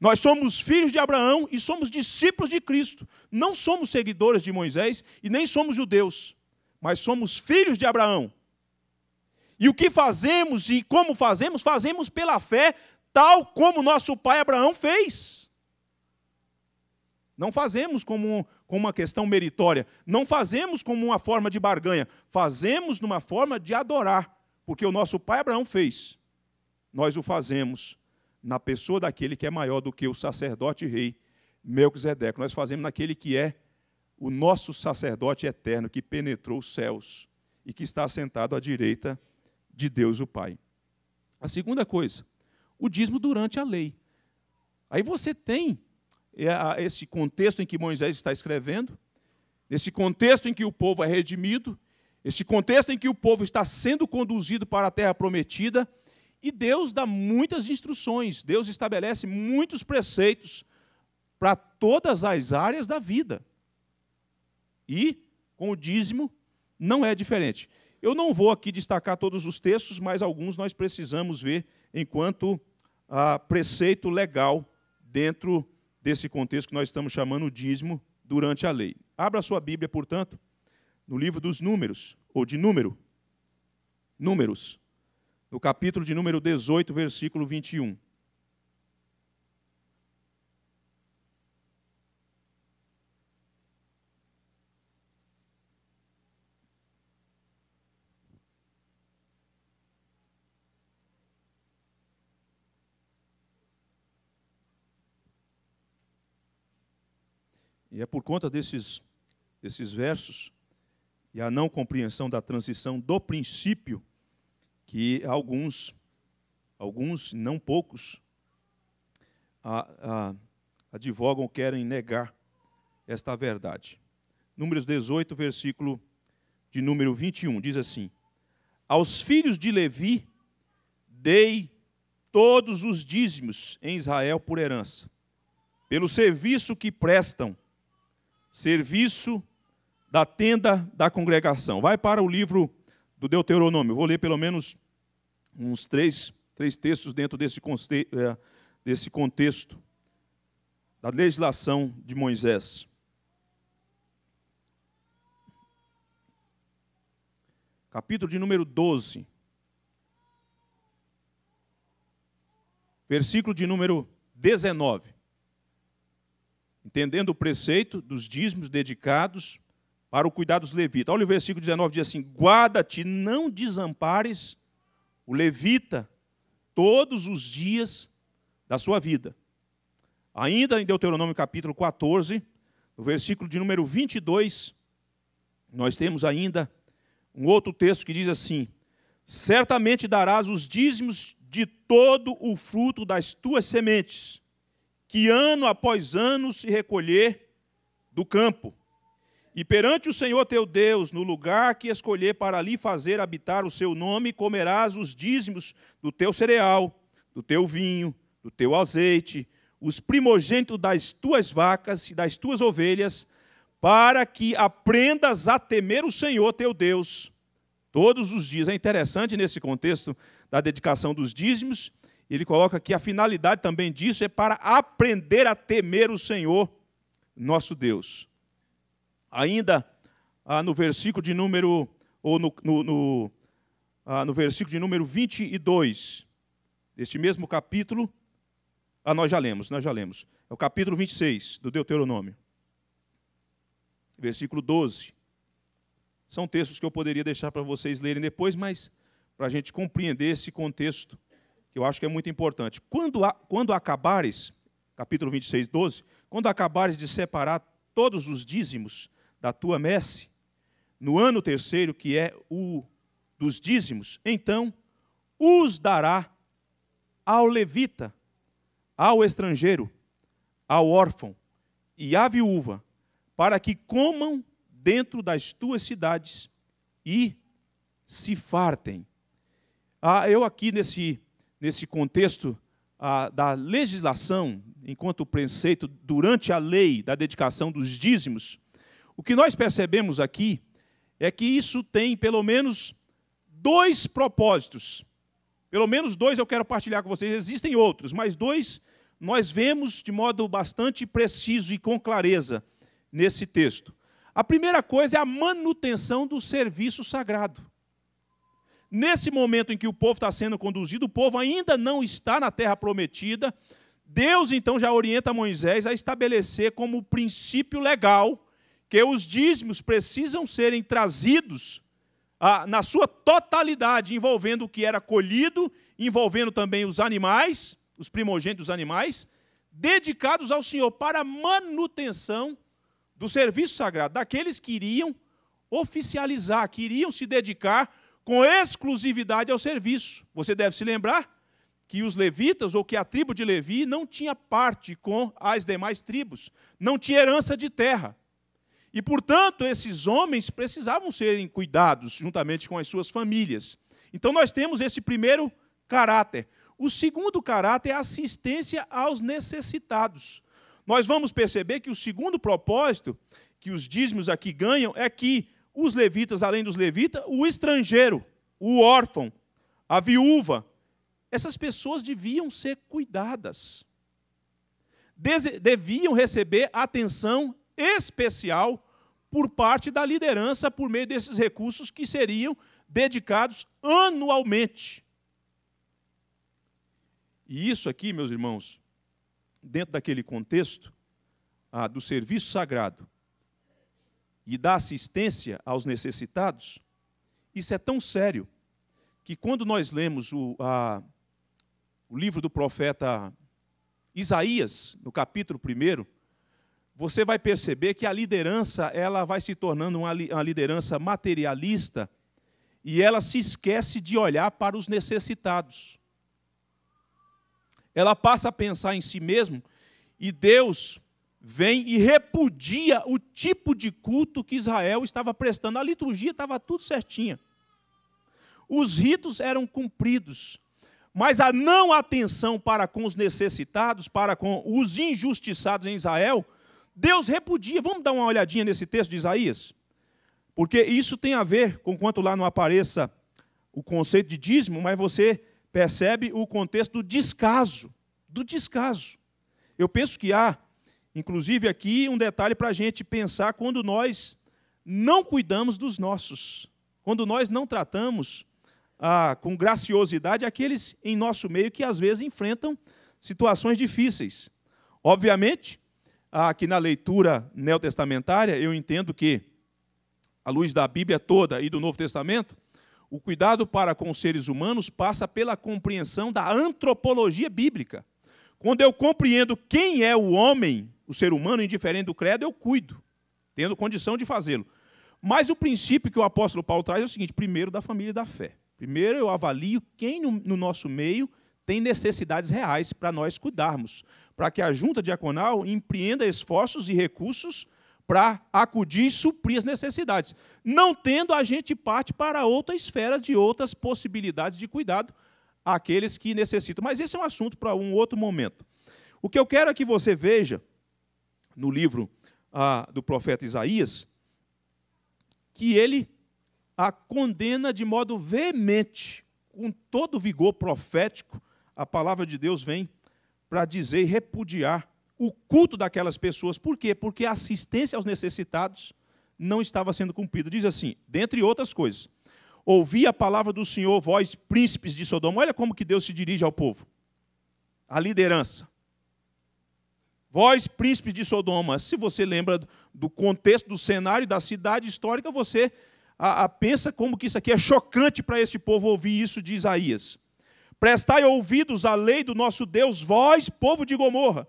Nós somos filhos de Abraão e somos discípulos de Cristo. Não somos seguidores de Moisés e nem somos judeus, mas somos filhos de Abraão. E o que fazemos e como fazemos, fazemos pela fé, tal como nosso pai Abraão fez. Não fazemos como com uma questão meritória. Não fazemos como uma forma de barganha, fazemos numa forma de adorar, porque o nosso pai Abraão fez. Nós o fazemos na pessoa daquele que é maior do que o sacerdote rei Melquisedeque. Nós fazemos naquele que é o nosso sacerdote eterno que penetrou os céus e que está sentado à direita de Deus o Pai. A segunda coisa, o dízimo durante a lei. Aí você tem esse contexto em que Moisés está escrevendo, nesse contexto em que o povo é redimido, esse contexto em que o povo está sendo conduzido para a terra prometida, e Deus dá muitas instruções, Deus estabelece muitos preceitos para todas as áreas da vida. E com o dízimo não é diferente. Eu não vou aqui destacar todos os textos, mas alguns nós precisamos ver enquanto ah, preceito legal dentro desse contexto que nós estamos chamando dízimo durante a lei. Abra a sua Bíblia, portanto, no livro dos Números, ou de Número. Números, no capítulo de número 18, versículo 21. E é por conta desses, desses versos e a não compreensão da transição do princípio que alguns, alguns, não poucos, a, a, advogam, querem negar esta verdade. Números 18, versículo de número 21, diz assim: Aos filhos de Levi dei todos os dízimos em Israel por herança, pelo serviço que prestam serviço da tenda da congregação. Vai para o livro do Deuteronômio. vou ler pelo menos uns três, três textos dentro desse, é, desse contexto da legislação de Moisés. Capítulo de número 12. Versículo de número 19 entendendo o preceito dos dízimos dedicados para o cuidado dos levitas. Olha o versículo 19, diz assim: Guarda-te, não desampares o levita todos os dias da sua vida. Ainda em Deuteronômio capítulo 14, no versículo de número 22, nós temos ainda um outro texto que diz assim: Certamente darás os dízimos de todo o fruto das tuas sementes que ano após ano se recolher do campo. E perante o Senhor teu Deus, no lugar que escolher para ali fazer habitar o seu nome, comerás os dízimos do teu cereal, do teu vinho, do teu azeite, os primogênitos das tuas vacas e das tuas ovelhas, para que aprendas a temer o Senhor teu Deus todos os dias. É interessante nesse contexto da dedicação dos dízimos ele coloca que a finalidade também disso é para aprender a temer o Senhor, nosso Deus. Ainda ah, no versículo de número, ou no, no, no, ah, no versículo de número 22, deste mesmo capítulo, ah, nós já lemos, nós já lemos. É o capítulo 26 do Deuteronômio, versículo 12. São textos que eu poderia deixar para vocês lerem depois, mas para a gente compreender esse contexto que eu acho que é muito importante. Quando, a, quando acabares, capítulo 26, 12, quando acabares de separar todos os dízimos da tua messe, no ano terceiro, que é o dos dízimos, então os dará ao levita, ao estrangeiro, ao órfão e à viúva, para que comam dentro das tuas cidades e se fartem. Ah, eu aqui nesse nesse contexto da legislação, enquanto preceito, durante a lei da dedicação dos dízimos, o que nós percebemos aqui é que isso tem pelo menos dois propósitos. Pelo menos dois eu quero partilhar com vocês, existem outros, mas dois nós vemos de modo bastante preciso e com clareza nesse texto. A primeira coisa é a manutenção do serviço sagrado. Nesse momento em que o povo está sendo conduzido, o povo ainda não está na terra prometida. Deus então já orienta Moisés a estabelecer como princípio legal que os dízimos precisam serem trazidos ah, na sua totalidade, envolvendo o que era colhido, envolvendo também os animais, os primogênitos animais, dedicados ao Senhor para manutenção do serviço sagrado, daqueles que iriam oficializar, que iriam se dedicar com exclusividade ao serviço. Você deve se lembrar que os levitas, ou que a tribo de Levi, não tinha parte com as demais tribos, não tinha herança de terra. E, portanto, esses homens precisavam serem cuidados juntamente com as suas famílias. Então, nós temos esse primeiro caráter. O segundo caráter é a assistência aos necessitados. Nós vamos perceber que o segundo propósito que os dízimos aqui ganham é que os levitas, além dos levitas, o estrangeiro, o órfão, a viúva. Essas pessoas deviam ser cuidadas. Deviam receber atenção especial por parte da liderança por meio desses recursos que seriam dedicados anualmente. E isso aqui, meus irmãos, dentro daquele contexto ah, do serviço sagrado, e da assistência aos necessitados, isso é tão sério que quando nós lemos o, a, o livro do profeta Isaías, no capítulo 1, você vai perceber que a liderança ela vai se tornando uma, uma liderança materialista e ela se esquece de olhar para os necessitados. Ela passa a pensar em si mesmo e Deus vem e repudia o tipo de culto que Israel estava prestando. A liturgia estava tudo certinha. Os ritos eram cumpridos, mas a não atenção para com os necessitados, para com os injustiçados em Israel, Deus repudia. Vamos dar uma olhadinha nesse texto de Isaías? Porque isso tem a ver, conquanto lá não apareça o conceito de dízimo, mas você percebe o contexto do descaso, do descaso. Eu penso que há Inclusive, aqui um detalhe para a gente pensar quando nós não cuidamos dos nossos, quando nós não tratamos ah, com graciosidade aqueles em nosso meio que às vezes enfrentam situações difíceis. Obviamente, aqui na leitura neotestamentária, eu entendo que, à luz da Bíblia toda e do Novo Testamento, o cuidado para com os seres humanos passa pela compreensão da antropologia bíblica. Quando eu compreendo quem é o homem, o ser humano, indiferente do credo, eu cuido, tendo condição de fazê-lo. Mas o princípio que o apóstolo Paulo traz é o seguinte: primeiro, da família da fé. Primeiro, eu avalio quem no, nosso meio tem necessidades reais para nós cuidarmos, para que a junta diaconal empreenda esforços e recursos para acudir e suprir as necessidades. Não tendo, a gente parte para outra esfera de outras possibilidades de cuidado àqueles que necessitam. Mas esse é um assunto para um outro momento. O que eu quero é que você veja no livro ah, do profeta Isaías, que ele a condena de modo veemente, com todo vigor profético, a palavra de Deus vem para dizer e repudiar o culto daquelas pessoas. Por quê? Porque a assistência aos necessitados não estava sendo cumprida. Diz assim, dentre outras coisas, ouvi a palavra do Senhor, vós príncipes de Sodoma. Olha como que Deus se dirige ao povo. A liderança. Vós, príncipes de Sodoma, se você lembra do contexto, do cenário da cidade histórica, você a, a pensa como que isso aqui é chocante para este povo ouvir isso de Isaías. Prestai ouvidos à lei do nosso Deus, vós, povo de Gomorra.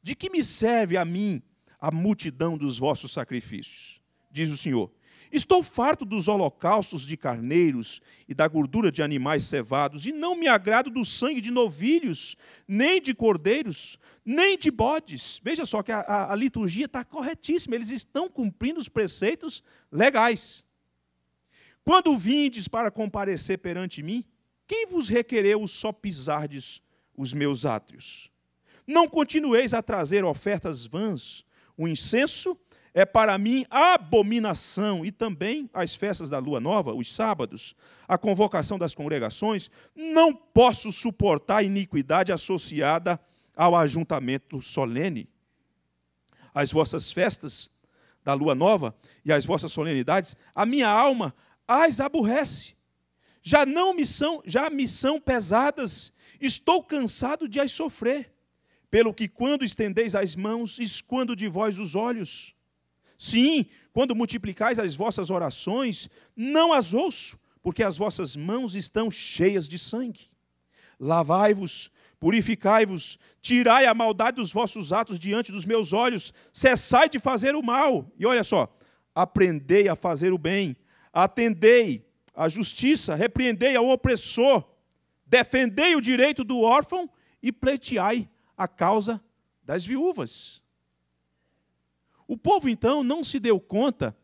De que me serve a mim a multidão dos vossos sacrifícios? Diz o Senhor. Estou farto dos holocaustos de carneiros e da gordura de animais cevados, e não me agrado do sangue de novilhos, nem de cordeiros nem de bodes. Veja só que a, a, a liturgia está corretíssima, eles estão cumprindo os preceitos legais. Quando vindes para comparecer perante mim, quem vos requereu só pisardes os meus átrios? Não continueis a trazer ofertas vãs, o incenso é para mim abominação, e também as festas da lua nova, os sábados, a convocação das congregações, não posso suportar a iniquidade associada ao ajuntamento solene, às vossas festas da lua nova e às vossas solenidades, a minha alma as aborrece. Já não me são, já me são pesadas, estou cansado de as sofrer. Pelo que quando estendeis as mãos, escondo de vós os olhos. Sim, quando multiplicais as vossas orações, não as ouço, porque as vossas mãos estão cheias de sangue. Lavai-vos Purificai-vos, tirai a maldade dos vossos atos diante dos meus olhos, cessai de fazer o mal. E olha só, aprendei a fazer o bem, atendei à justiça, repreendei ao opressor, defendei o direito do órfão e pleiteai a causa das viúvas. O povo então não se deu conta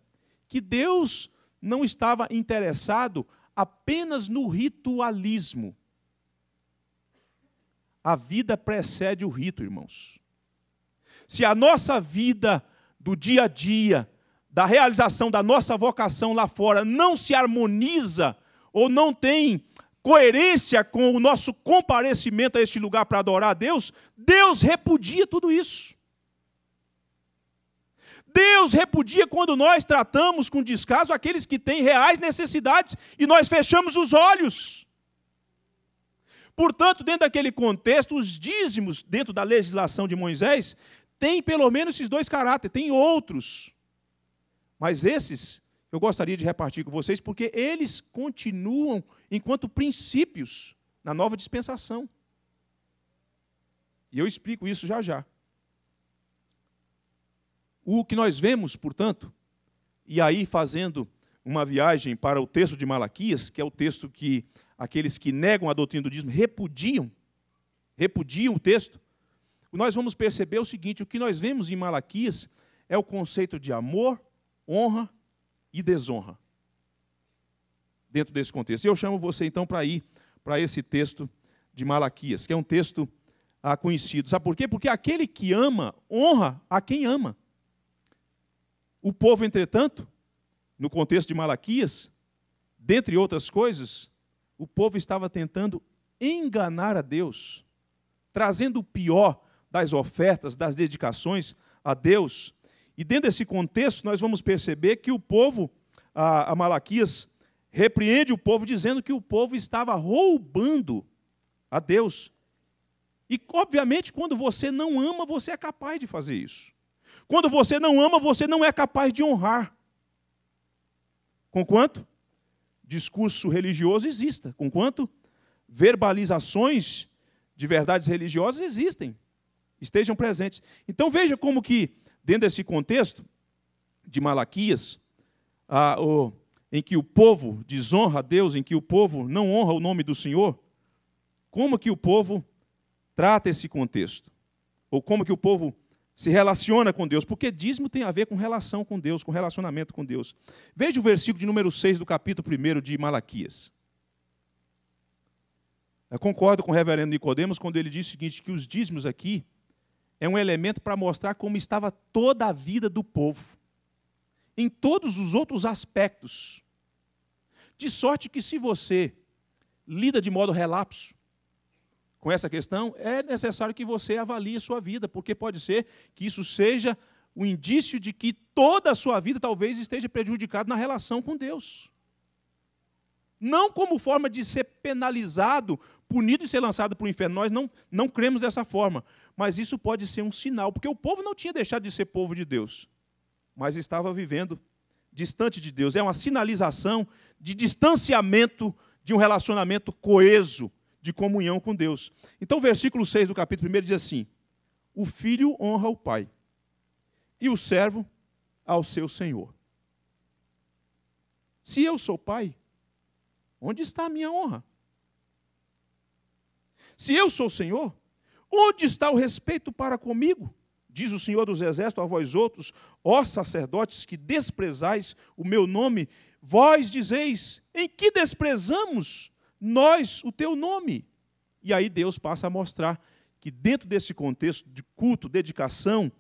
que Deus não estava interessado apenas no ritualismo a vida precede o rito, irmãos. Se a nossa vida do dia a dia, da realização da nossa vocação lá fora, não se harmoniza ou não tem coerência com o nosso comparecimento a este lugar para adorar a Deus, Deus repudia tudo isso. Deus repudia quando nós tratamos com descaso aqueles que têm reais necessidades e nós fechamos os olhos. Portanto, dentro daquele contexto, os dízimos, dentro da legislação de Moisés, têm pelo menos esses dois caráteres, tem outros. Mas esses eu gostaria de repartir com vocês, porque eles continuam enquanto princípios na nova dispensação. E eu explico isso já já. O que nós vemos, portanto, e aí fazendo uma viagem para o texto de Malaquias, que é o texto que aqueles que negam a doutrina do dízimo repudiam, repudiam o texto, nós vamos perceber é o seguinte: o que nós vemos em Malaquias é o conceito de amor, honra e desonra. Dentro desse contexto. E eu chamo você então para ir para esse texto de Malaquias, que é um texto ah, conhecido. Sabe por quê? Porque aquele que ama, honra a quem ama. O povo, entretanto, no contexto de Malaquias, dentre outras coisas, o povo estava tentando enganar a Deus, trazendo o pior das ofertas, das dedicações a Deus. E dentro desse contexto, nós vamos perceber que o povo, a, a Malaquias, repreende o povo, dizendo que o povo estava roubando a Deus. E, obviamente, quando você não ama, você é capaz de fazer isso. Quando você não ama, você não é capaz de honrar. Com quanto? discurso religioso exista, conquanto verbalizações de verdades religiosas existem, estejam presentes. Então veja como que, dentro desse contexto de Malaquias, a, o, em que o povo desonra a Deus, em que o povo não honra o nome do Senhor, como que o povo trata esse contexto? Ou como que o povo se relaciona com Deus, porque dízimo tem a ver com relação com Deus, com relacionamento com Deus. Veja o versículo de número 6 do capítulo 1 de Malaquias. Eu concordo com o reverendo Nicodemos quando ele diz o seguinte, que os dízimos aqui é um elemento para mostrar como estava toda a vida do povo, em todos os outros aspectos. De sorte que se você lida de modo relapso, com essa questão, é necessário que você avalie a sua vida, porque pode ser que isso seja o indício de que toda a sua vida talvez esteja prejudicada na relação com Deus. Não como forma de ser penalizado, punido e ser lançado para o inferno. Nós não, não cremos dessa forma. Mas isso pode ser um sinal, porque o povo não tinha deixado de ser povo de Deus, mas estava vivendo distante de Deus. É uma sinalização de distanciamento de um relacionamento coeso, de comunhão com Deus. Então, o versículo 6 do capítulo 1 diz assim: O filho honra o pai, e o servo ao seu senhor. Se eu sou pai, onde está a minha honra? Se eu sou senhor, onde está o respeito para comigo? Diz o Senhor dos Exércitos a vós outros, ó sacerdotes que desprezais o meu nome, vós dizeis: em que desprezamos nós o teu nome. E aí Deus passa a mostrar que dentro desse contexto de culto, dedicação,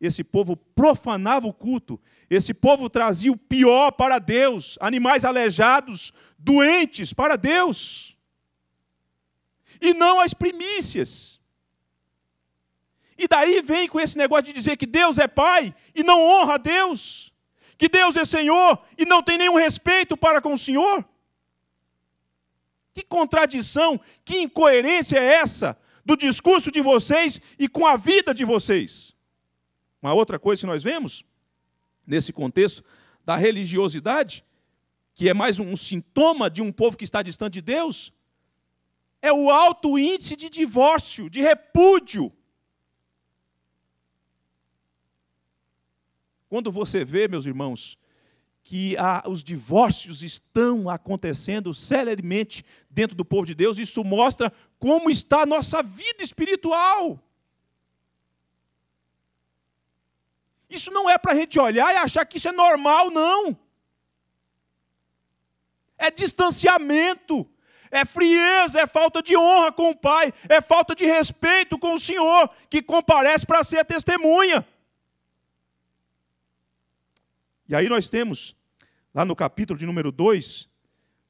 esse povo profanava o culto, esse povo trazia o pior para Deus, animais aleijados, doentes para Deus, e não as primícias. E daí vem com esse negócio de dizer que Deus é Pai e não honra a Deus, que Deus é Senhor e não tem nenhum respeito para com o Senhor. Que contradição, que incoerência é essa do discurso de vocês e com a vida de vocês? Uma outra coisa que nós vemos nesse contexto da religiosidade, que é mais um sintoma de um povo que está distante de Deus, é o alto índice de divórcio, de repúdio. Quando você vê, meus irmãos, que a, os divórcios estão acontecendo celeremente dentro do povo de Deus, isso mostra como está a nossa vida espiritual. Isso não é para a gente olhar e achar que isso é normal, não. É distanciamento, é frieza, é falta de honra com o Pai, é falta de respeito com o Senhor, que comparece para ser testemunha. E aí nós temos lá no capítulo de número 2,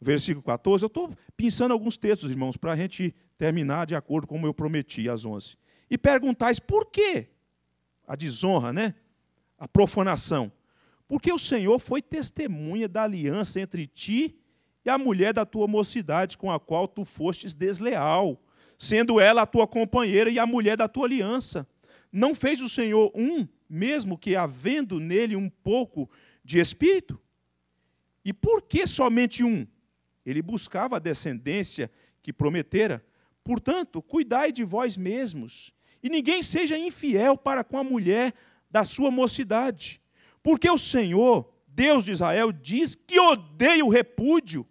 versículo 14, eu estou pensando alguns textos, irmãos, para a gente terminar de acordo com como eu prometi, às 11. E perguntais por quê a desonra, né? A profanação. Porque o Senhor foi testemunha da aliança entre ti e a mulher da tua mocidade, com a qual tu fostes desleal, sendo ela a tua companheira e a mulher da tua aliança. Não fez o Senhor um, mesmo que havendo nele um pouco de espírito? E por que somente um? Ele buscava a descendência que prometera. Portanto, cuidai de vós mesmos, e ninguém seja infiel para com a mulher da sua mocidade. Porque o Senhor, Deus de Israel, diz que odeia o repúdio,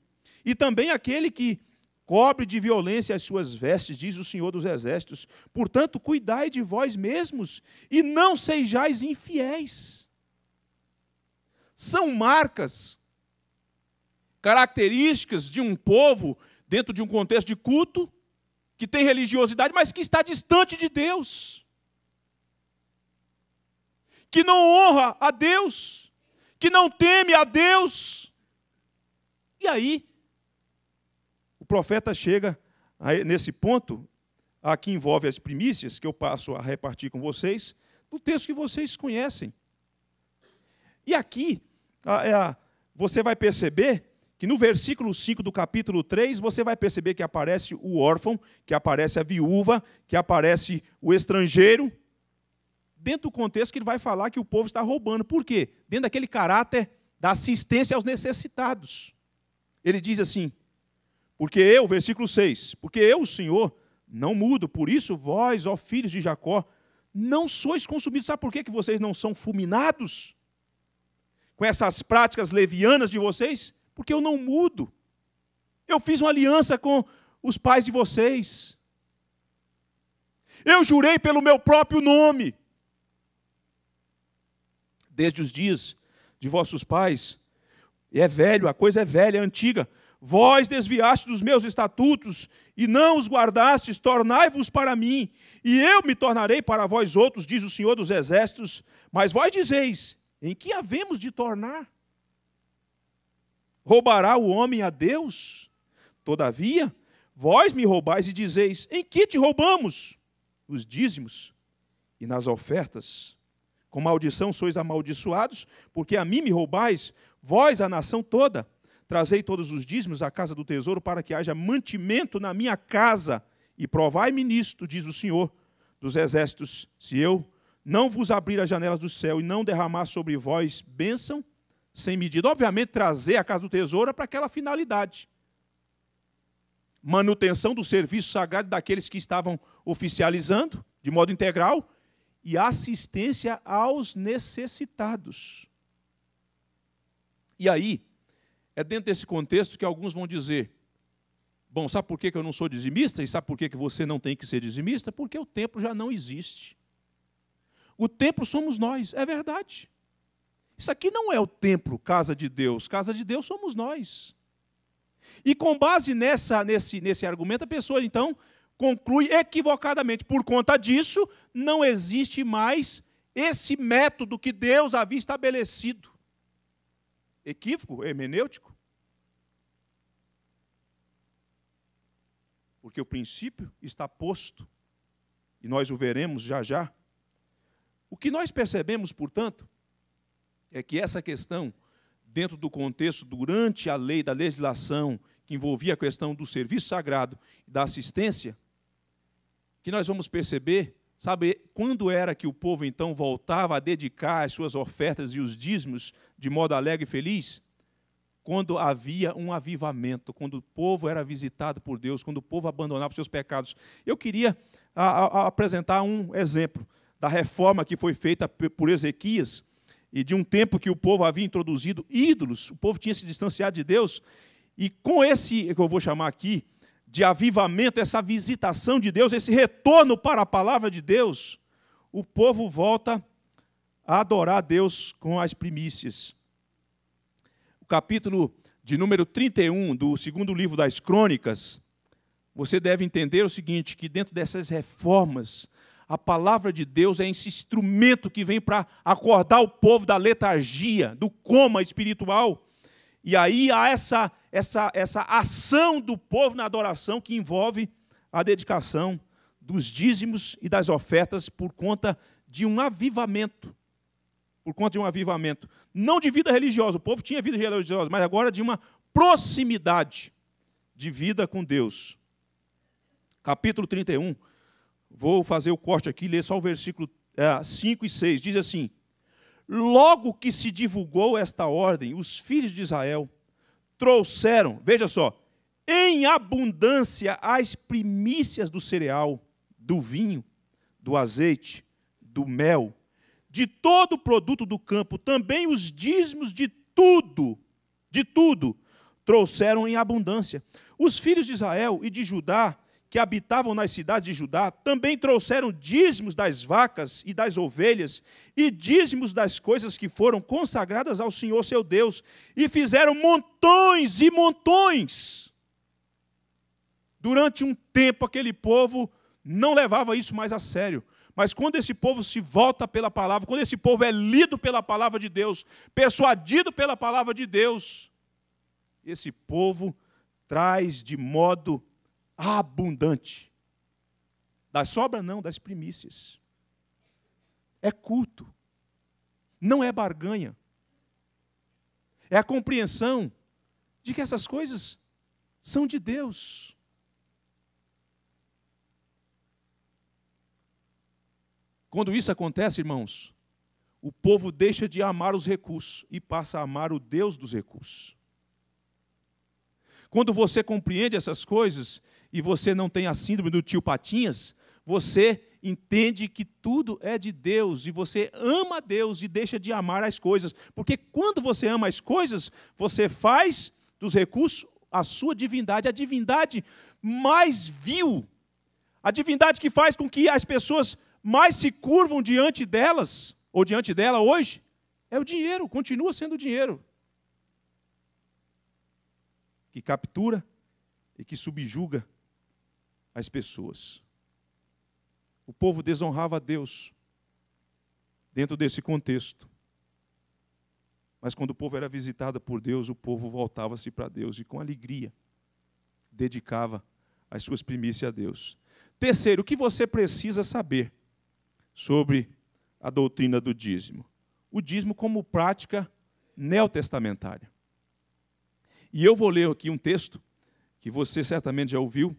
e também aquele que cobre de violência as suas vestes, diz o Senhor dos Exércitos. Portanto, cuidai de vós mesmos, e não sejais infiéis. São marcas características de um povo dentro de um contexto de culto que tem religiosidade, mas que está distante de Deus. Que não honra a Deus, que não teme a Deus. E aí, o profeta chega nesse ponto, que envolve as primícias, que eu passo a repartir com vocês, no texto que vocês conhecem. E aqui, é você vai perceber que no versículo 5 do capítulo 3, você vai perceber que aparece o órfão, que aparece a viúva, que aparece o estrangeiro, dentro do contexto que ele vai falar que o povo está roubando. Por quê? Dentro daquele caráter da assistência aos necessitados. Ele diz assim: Porque eu, versículo 6, porque eu, o Senhor, não mudo, por isso vós, ó filhos de Jacó, não sois consumidos. Sabe por quê? que vocês não são fulminados? Com essas práticas levianas de vocês? porque eu não mudo. Eu fiz uma aliança com os pais de vocês. Eu jurei pelo meu próprio nome. Desde os dias de vossos pais, é velho, a coisa é velha, é antiga. Vós desviaste dos meus estatutos e não os guardastes, tornai-vos para mim, e eu me tornarei para vós outros, diz o Senhor dos Exércitos. Mas vós dizeis: em que havemos de tornar? Roubará o homem a Deus? Todavia, vós me roubais e dizeis: Em que te roubamos? Os dízimos e nas ofertas. Com maldição sois amaldiçoados, porque a mim me roubais, vós, a nação toda. Trazei todos os dízimos à casa do tesouro, para que haja mantimento na minha casa. E provai-me nisto, diz o Senhor dos exércitos, se eu não vos abrir as janelas do céu e não derramar sobre vós bênção sem medida. Obviamente, trazer a casa do tesouro para aquela finalidade. Manutenção do serviço sagrado daqueles que estavam oficializando, de modo integral, e assistência aos necessitados. E aí, é dentro desse contexto que alguns vão dizer: Bom, sabe por que eu não sou dizimista? E sabe por que você não tem que ser dizimista? Porque o templo já não existe. O templo somos nós, é verdade. Isso aqui não é o templo, casa de Deus. Casa de Deus somos nós. E com base nessa, nesse, nesse argumento, a pessoa então conclui equivocadamente: por conta disso, não existe mais esse método que Deus havia estabelecido. Equívoco, hermenêutico. Porque o princípio está posto, e nós o veremos já já. O que nós percebemos, portanto, é que essa questão, dentro do contexto, durante a lei da legislação, que envolvia a questão do serviço sagrado e da assistência, que nós vamos perceber, sabe, quando era que o povo então voltava a dedicar as suas ofertas e os dízimos de modo alegre e feliz? Quando havia um avivamento, quando o povo era visitado por Deus, quando o povo abandonava os seus pecados. Eu queria a, a, apresentar um exemplo da reforma que foi feita por Ezequias e de um tempo que o povo havia introduzido ídolos, o povo tinha se distanciado de Deus, e com esse é que eu vou chamar aqui de avivamento, essa visitação de Deus, esse retorno para a palavra de Deus, o povo volta a adorar a Deus com as primícias. O capítulo de número 31 do segundo livro das Crônicas, você deve entender o seguinte, que dentro dessas reformas, a palavra de Deus é esse instrumento que vem para acordar o povo da letargia, do coma espiritual. E aí há essa, essa, essa ação do povo na adoração que envolve a dedicação dos dízimos e das ofertas por conta de um avivamento. Por conta de um avivamento. Não de vida religiosa, o povo tinha vida religiosa, mas agora de uma proximidade de vida com Deus. Capítulo 31, vou fazer o corte aqui, ler só o versículo é, 5 e 6. Diz assim: Logo que se divulgou esta ordem, os filhos de Israel trouxeram, veja só, em abundância as primícias do cereal, do vinho, do azeite, do mel, de todo o produto do campo, também os dízimos de tudo, de tudo, trouxeram em abundância. Os filhos de Israel e de Judá que habitavam nas cidades de Judá também trouxeram dízimos das vacas e das ovelhas, e dízimos das coisas que foram consagradas ao Senhor seu Deus, e fizeram montões e montões. Durante um tempo, aquele povo não levava isso mais a sério. Mas quando esse povo se volta pela palavra, quando esse povo é lido pela palavra de Deus, persuadido pela palavra de Deus, esse povo traz de modo abundante. Das sobras, não, das primícias. É culto. Não é barganha. É a compreensão de que essas coisas são de Deus. Quando isso acontece, irmãos, o povo deixa de amar os recursos e passa a amar o Deus dos recursos. Quando você compreende essas coisas, e você não tem a síndrome do tio Patinhas, você entende que tudo é de Deus e você ama Deus e deixa de amar as coisas. Porque quando você ama as coisas, você faz dos recursos a sua divindade, a divindade mais vil, a divindade que faz com que as pessoas mais se curvam diante delas, ou diante dela hoje, é o dinheiro, continua sendo o dinheiro. Que captura e que subjuga as pessoas. O povo desonrava a Deus dentro desse contexto. Mas quando o povo era visitado por Deus, o povo voltava-se para Deus e com alegria dedicava as suas primícias a Deus. Terceiro, o que você precisa saber sobre a doutrina do dízimo? O dízimo como prática neotestamentária. E eu vou ler aqui um texto que você certamente já ouviu,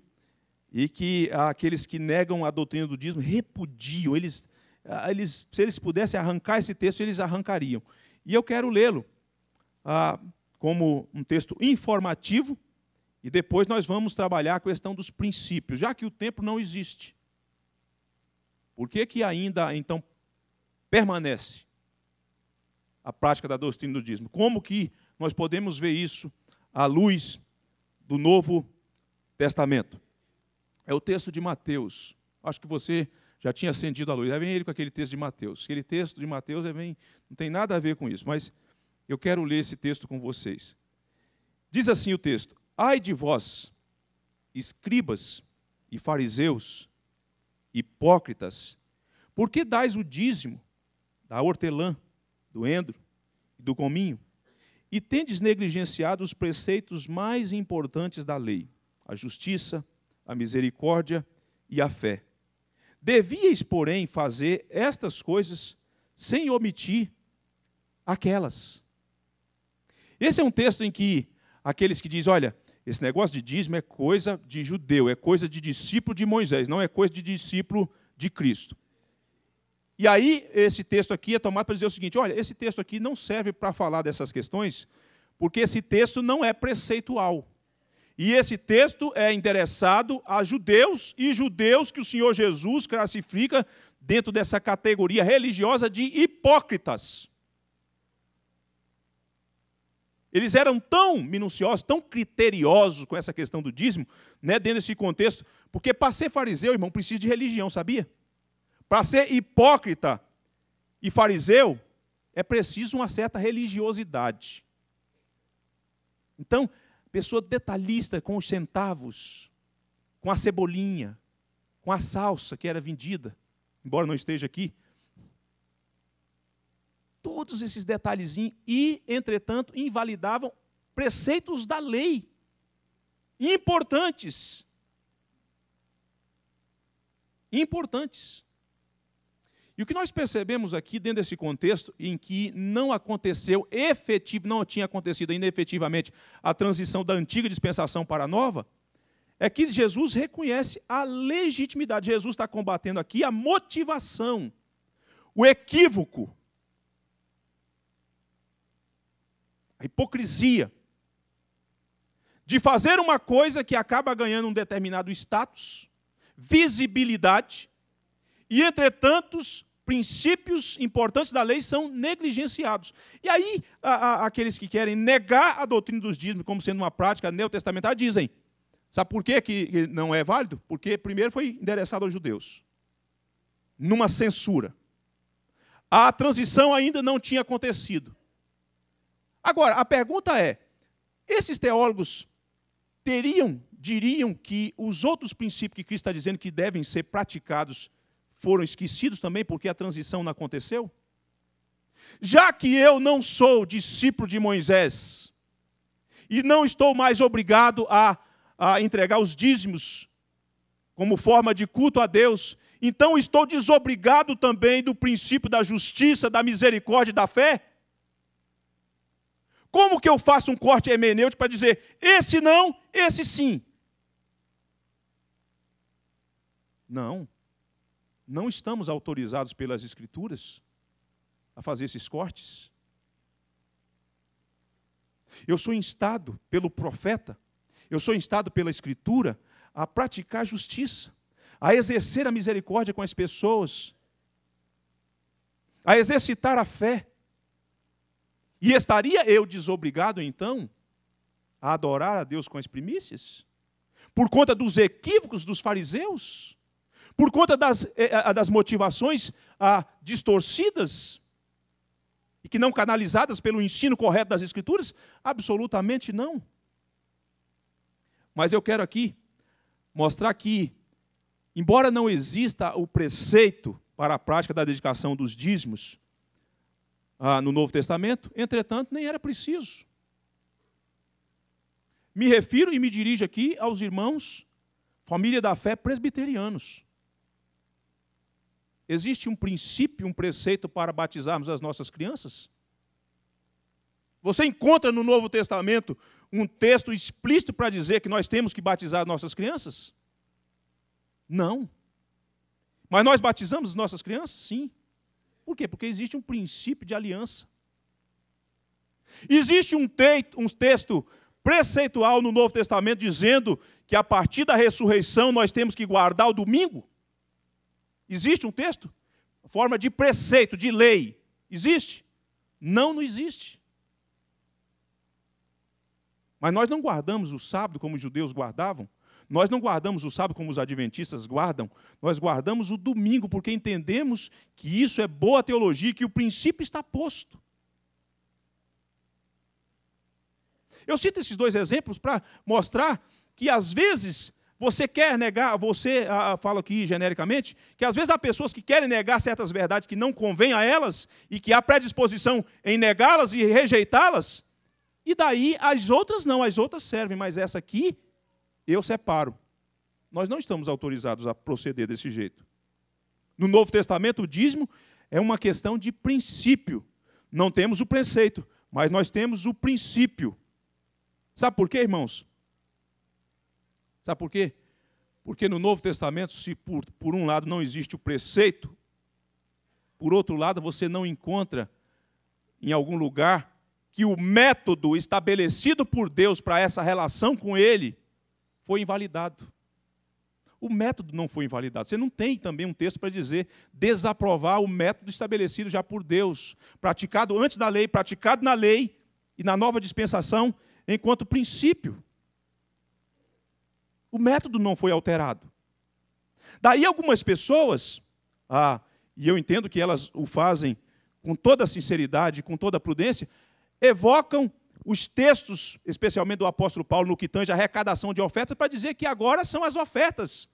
e que aqueles que negam a doutrina do dízimo repudiam. Eles, ah, eles, se eles pudessem arrancar esse texto, eles arrancariam. E eu quero lê-lo ah, como um texto informativo, e depois nós vamos trabalhar a questão dos princípios, já que o tempo não existe. Por que, que ainda, então, permanece a prática da doutrina do dízimo? Como que nós podemos ver isso à luz do Novo Testamento? É o texto de Mateus. Acho que você já tinha acendido a luz. Aí vem ele com aquele texto de Mateus. Aquele texto de Mateus é vem, não tem nada a ver com isso, mas eu quero ler esse texto com vocês. Diz assim o texto: Ai de vós, escribas e fariseus, hipócritas, por que dais o dízimo da hortelã, do endro e do cominho, e tendes negligenciado os preceitos mais importantes da lei, a justiça, a misericórdia e a fé. Devíeis, porém, fazer estas coisas sem omitir aquelas. Esse é um texto em que aqueles que dizem, olha, esse negócio de dízimo é coisa de judeu, é coisa de discípulo de Moisés, não é coisa de discípulo de Cristo. E aí, esse texto aqui é tomado para dizer o seguinte: olha, esse texto aqui não serve para falar dessas questões, porque esse texto não é preceitual. E esse texto é endereçado a judeus e judeus que o Senhor Jesus classifica dentro dessa categoria religiosa de hipócritas. Eles eram tão minuciosos, tão criteriosos com essa questão do dízimo, né, dentro desse contexto, porque para ser fariseu, irmão, precisa de religião, sabia? Para ser hipócrita e fariseu, é preciso uma certa religiosidade. Então, pessoa detalhista com os centavos, com a cebolinha, com a salsa que era vendida, embora não esteja aqui. Todos esses detalhezinhos, e, entretanto, invalidavam preceitos da lei, importantes. Importantes. E o que nós percebemos aqui dentro desse contexto em que não aconteceu efetivo, não tinha acontecido ainda efetivamente a transição da antiga dispensação para a nova, é que Jesus reconhece a legitimidade. Jesus está combatendo aqui a motivação, o equívoco, a hipocrisia de fazer uma coisa que acaba ganhando um determinado status, visibilidade, e, entretanto, princípios importantes da lei são negligenciados. E aí, a, a, aqueles que querem negar a doutrina dos dízimos como sendo uma prática neotestamentária dizem: sabe por quê que não é válido? Porque primeiro foi endereçado aos judeus, numa censura. A transição ainda não tinha acontecido. Agora, a pergunta é: esses teólogos teriam, diriam que os outros princípios que Cristo está dizendo que devem ser praticados foram esquecidos também porque a transição não aconteceu? Já que eu não sou discípulo de Moisés e não estou mais obrigado a, a entregar os dízimos como forma de culto a Deus, então estou desobrigado também do princípio da justiça, da misericórdia e da fé? Como que eu faço um corte hermenêutico para dizer esse não, esse sim? Não não estamos autorizados pelas Escrituras a fazer esses cortes. Eu sou instado pelo profeta, eu sou instado pela Escritura a praticar justiça, a exercer a misericórdia com as pessoas, a exercitar a fé. E estaria eu desobrigado, então, a adorar a Deus com as primícias? Por conta dos equívocos dos fariseus? por conta das, eh, eh, das motivações ah, distorcidas e que não canalizadas pelo ensino correto das Escrituras? Absolutamente não. Mas eu quero aqui mostrar que, embora não exista o preceito para a prática da dedicação dos dízimos ah, no Novo Testamento, entretanto, nem era preciso. Me refiro e me dirijo aqui aos irmãos, família da fé presbiterianos. Existe um princípio, um preceito para batizarmos as nossas crianças? Você encontra no Novo Testamento um texto explícito para dizer que nós temos que batizar nossas crianças? Não. Mas nós batizamos as nossas crianças? Sim. Por quê? Porque existe um princípio de aliança. Existe um, te um texto preceitual no Novo Testamento dizendo que a partir da ressurreição nós temos que guardar o domingo? Existe um texto? Forma de preceito, de lei. Existe? Não, não existe. Mas nós não guardamos o sábado como os judeus guardavam, nós não guardamos o sábado como os adventistas guardam, nós guardamos o domingo porque entendemos que isso é boa teologia, que o princípio está posto. Eu cito esses dois exemplos para mostrar que, às vezes, você quer negar, você, ah, ah falo aqui genericamente, que às vezes há pessoas que querem negar certas verdades que não convêm a elas e que há predisposição em negá-las e rejeitá-las, e daí as outras não, as outras servem, mas essa aqui eu separo. Nós não estamos autorizados a proceder desse jeito. No Novo Testamento, o dízimo é uma questão de princípio. Não temos o preceito, mas nós temos o princípio. Sabe por quê, irmãos? Sabe por quê? Porque no Novo Testamento, se por, por um lado não existe o preceito, por outro lado você não encontra em algum lugar que o método estabelecido por Deus para essa relação com Ele foi invalidado. O método não foi invalidado. Você não tem também um texto para dizer desaprovar o método estabelecido já por Deus, praticado antes da lei, praticado na lei e na nova dispensação, enquanto princípio. O método não foi alterado. Daí algumas pessoas, ah, e eu entendo que elas o fazem com toda sinceridade, com toda prudência, evocam os textos, especialmente do apóstolo Paulo, no que tange a arrecadação de ofertas, para dizer que agora são as ofertas.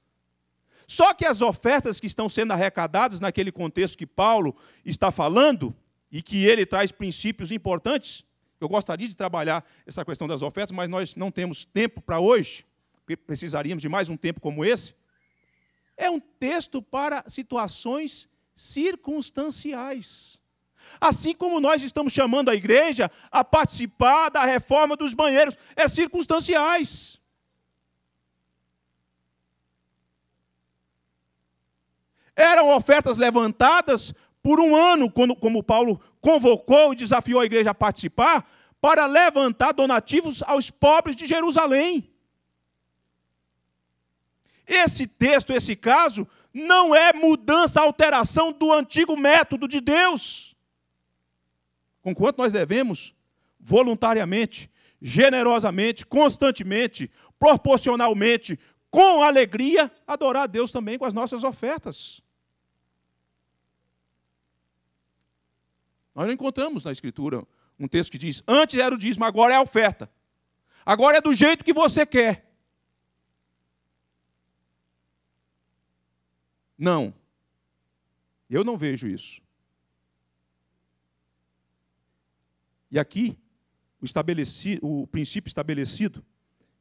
Só que as ofertas que estão sendo arrecadadas naquele contexto que Paulo está falando, e que ele traz princípios importantes, eu gostaria de trabalhar essa questão das ofertas, mas nós não temos tempo para hoje precisaríamos de mais um tempo como esse, é um texto para situações circunstanciais. Assim como nós estamos chamando a igreja a participar da reforma dos banheiros, é circunstanciais. Eram ofertas levantadas por um ano, quando, como Paulo convocou e desafiou a igreja a participar, para levantar donativos aos pobres de Jerusalém. Esse texto, esse caso, não é mudança, alteração do antigo método de Deus. Conquanto nós devemos voluntariamente, generosamente, constantemente, proporcionalmente, com alegria, adorar a Deus também com as nossas ofertas. Nós não encontramos na Escritura um texto que diz: antes era o dízimo, agora é a oferta. Agora é do jeito que você quer. Não. Eu não vejo isso. E aqui, o, estabeleci, o princípio estabelecido,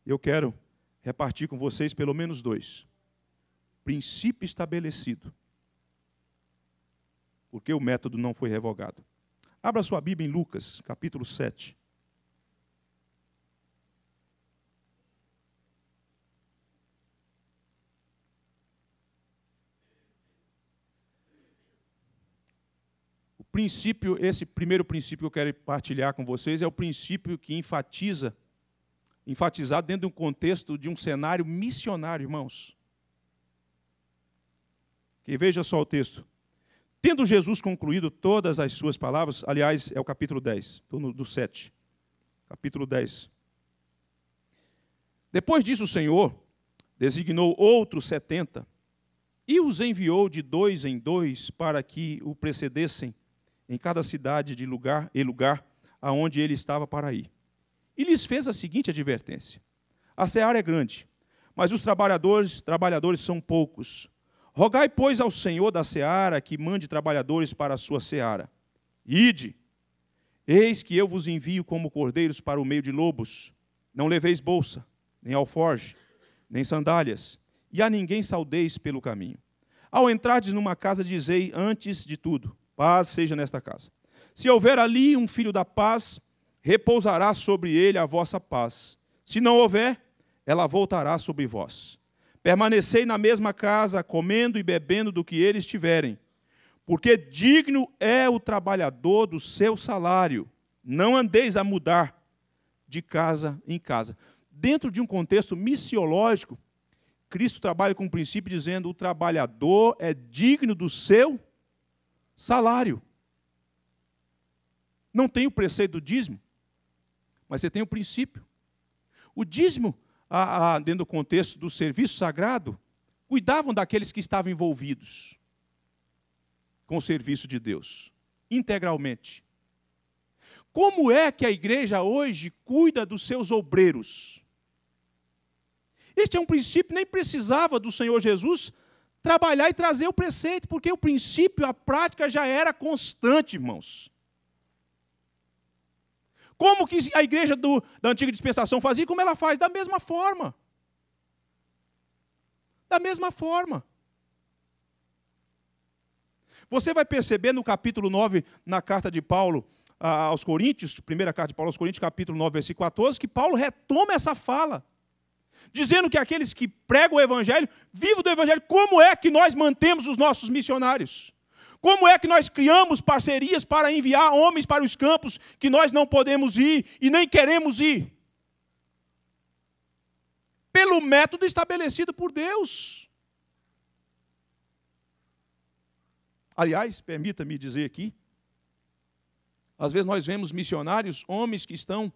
eu quero repartir com vocês pelo menos dois. Princípio estabelecido. Porque o método não foi revogado. Abra sua Bíblia em Lucas, capítulo 7. princípio, esse primeiro princípio que eu quero partilhar com vocês é o princípio que enfatiza, enfatizado dentro de um contexto de um cenário missionário, irmãos. Que veja só o texto. Tendo Jesus concluído todas as suas palavras, aliás, é o capítulo 10, do 7. Capítulo 10. Depois disso, o Senhor designou outros setenta e os enviou de dois em dois para que o precedessem em cada cidade de lugar e lugar aonde ele estava para ir. E lhes fez a seguinte advertência: A seara é grande, mas os trabalhadores, trabalhadores são poucos. Rogai, pois, ao Senhor da seara que mande trabalhadores para a sua seara. Ide, eis que eu vos envio como cordeiros para o meio de lobos. Não leveis bolsa, nem alforge, nem sandálias, e a ninguém saudeis pelo caminho. Ao entrardes numa casa, dizei antes de tudo: Paz seja nesta casa. Se houver ali um filho da paz, repousará sobre ele a vossa paz. Se não houver, ela voltará sobre vós. Permanecei na mesma casa, comendo e bebendo do que eles tiverem, porque digno é o trabalhador do seu salário. Não andeis a mudar de casa em casa. Dentro de um contexto missiológico, Cristo trabalha com o um princípio dizendo: o trabalhador é digno do seu salário salário. Não tem o preceito do dízimo, mas você tem o princípio. O dízimo, a, a, dentro do contexto do serviço sagrado, cuidavam daqueles que estavam envolvidos com o serviço de Deus, integralmente. Como é que a igreja hoje cuida dos seus obreiros? Este é um princípio nem precisava do Senhor Jesus trabalhar e trazer o preceito, porque o princípio, a prática já era constante, irmãos. Como que a igreja do, da antiga dispensação fazia? Como ela faz? Da mesma forma. Da mesma forma. Você vai perceber no capítulo 9, na carta de Paulo aos Coríntios, primeira carta de Paulo aos Coríntios, capítulo 9, versículo 14, que Paulo retoma essa fala dizendo que aqueles que pregam o Evangelho, vivem do Evangelho, como é que nós mantemos os nossos missionários? Como é que nós criamos parcerias para enviar homens para os campos que nós não podemos ir e nem queremos ir? Pelo método estabelecido por Deus. Aliás, permita-me dizer aqui, às vezes nós vemos missionários, homens que estão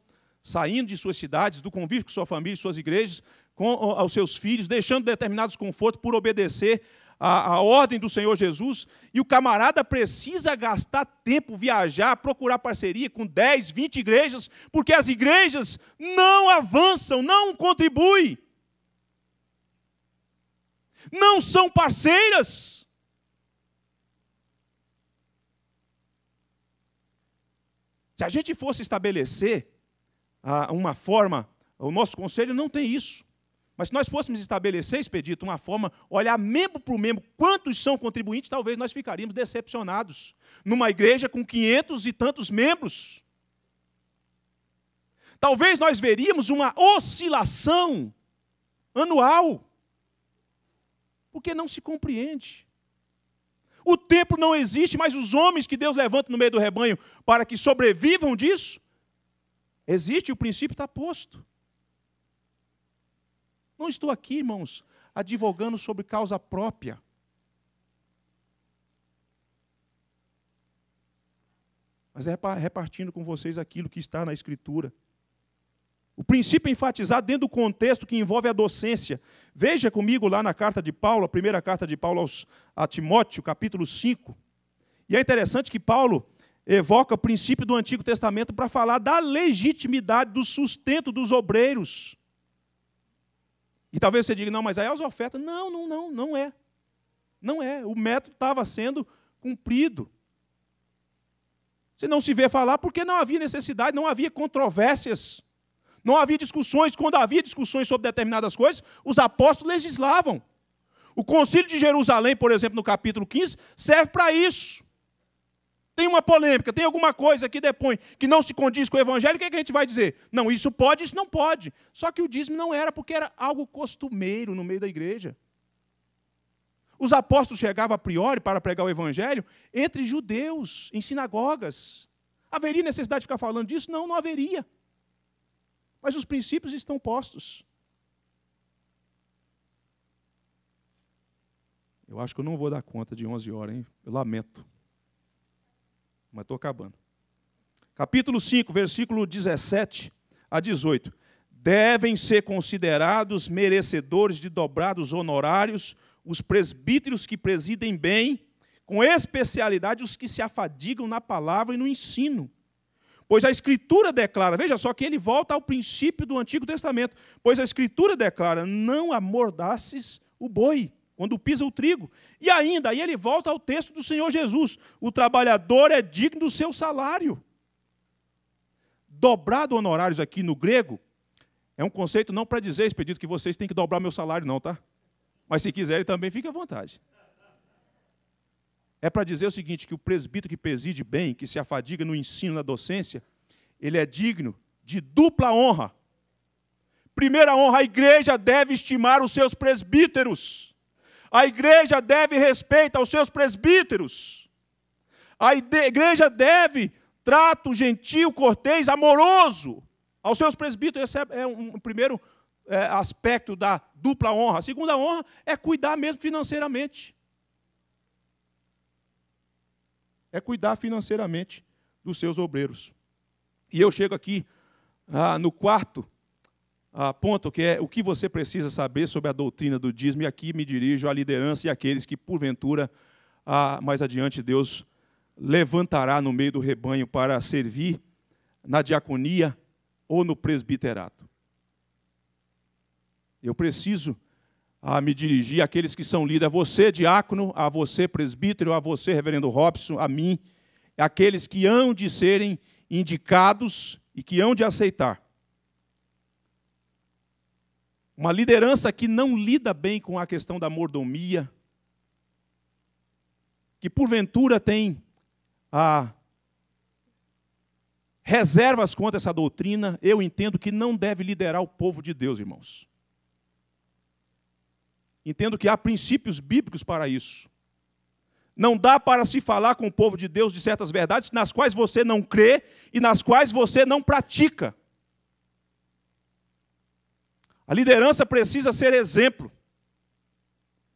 saindo de suas cidades, do convívio com sua família, suas igrejas, com, aos seus filhos, deixando determinados confortos por obedecer à ordem do Senhor Jesus, e o camarada precisa gastar tempo, viajar, procurar parceria com 10, 20 igrejas, porque as igrejas não avançam, não contribuem, não são parceiras. Se a gente fosse estabelecer uma forma, o nosso conselho não tem isso. Mas se nós fôssemos estabelecer, expedito, uma forma, olhar membro por membro quantos são contribuintes, talvez nós ficaríamos decepcionados. Numa igreja com quinhentos e tantos membros. Talvez nós veríamos uma oscilação anual, porque não se compreende. O templo não existe, mas os homens que Deus levanta no meio do rebanho para que sobrevivam disso, Existe, o princípio está posto. Não estou aqui, irmãos, advogando sobre causa própria. Mas é repartindo com vocês aquilo que está na Escritura. O princípio é enfatizado dentro do contexto que envolve a docência. Veja comigo lá na carta de Paulo, a primeira carta de Paulo aos, a Timóteo, capítulo 5. E é interessante que Paulo, evoca o princípio do Antigo Testamento para falar da legitimidade do sustento dos obreiros. E talvez você diga, não, mas aí é as ofertas. Não, não, não, não é. Não é. O método estava sendo cumprido. Você não se vê falar porque não havia necessidade, não havia controvérsias, não havia discussões. Quando havia discussões sobre determinadas coisas, os apóstolos legislavam. O Concílio de Jerusalém, por exemplo, no capítulo 15, serve para isso tem uma polêmica, tem alguma coisa que depõe que não se condiz com o evangelho, o que, é que a gente vai dizer? Não, isso pode, isso não pode. Só que o dízimo não era, porque era algo costumeiro no meio da igreja. Os apóstolos chegavam a priori para pregar o evangelho entre judeus, em sinagogas. Haveria necessidade de ficar falando disso? Não, não haveria. Mas os princípios estão postos. Eu acho que eu não vou dar conta de 11 horas, hein? Eu lamento mas estou acabando. Capítulo 5, versículo 17 a 18. Devem ser considerados merecedores de dobrados honorários os presbíteros que presidem bem, com especialidade os que se afadigam na palavra e no ensino. Pois a Escritura declara, veja só que ele volta ao princípio do Antigo Testamento, pois a Escritura declara: não amordaces o boi quando pisa o trigo. E ainda, aí ele volta ao texto do Senhor Jesus: o trabalhador é digno do seu salário. Dobrado honorários aqui no grego é um conceito não para dizer, expedito, que vocês têm que dobrar meu salário, não, tá? Mas se quiserem também, fique à vontade. É para dizer o seguinte: que o presbítero que preside bem, que se afadiga no ensino, na docência, ele é digno de dupla honra. Primeira honra, a igreja deve estimar os seus presbíteros. A igreja deve respeito aos seus presbíteros. A igreja deve trato gentil, cortês, amoroso aos seus presbíteros. Esse é, é um primeiro é, aspecto da dupla honra. A segunda honra é cuidar mesmo financeiramente. É cuidar financeiramente dos seus obreiros. E eu chego aqui ah, no quarto Aponto que é o que você precisa saber sobre a doutrina do dízimo, e aqui me dirijo à liderança e àqueles que, porventura, mais adiante, Deus levantará no meio do rebanho para servir na diaconia ou no presbiterato. Eu preciso a me dirigir àqueles que são líderes, a você, diácono, a você, presbítero, a você, reverendo Robson, a mim, aqueles que hão de serem indicados e que hão de aceitar uma liderança que não lida bem com a questão da mordomia, que porventura tem ah, reservas contra essa doutrina, eu entendo que não deve liderar o povo de Deus, irmãos. Entendo que há princípios bíblicos para isso. Não dá para se falar com o povo de Deus de certas verdades nas quais você não crê e nas quais você não pratica. A liderança precisa ser exemplo.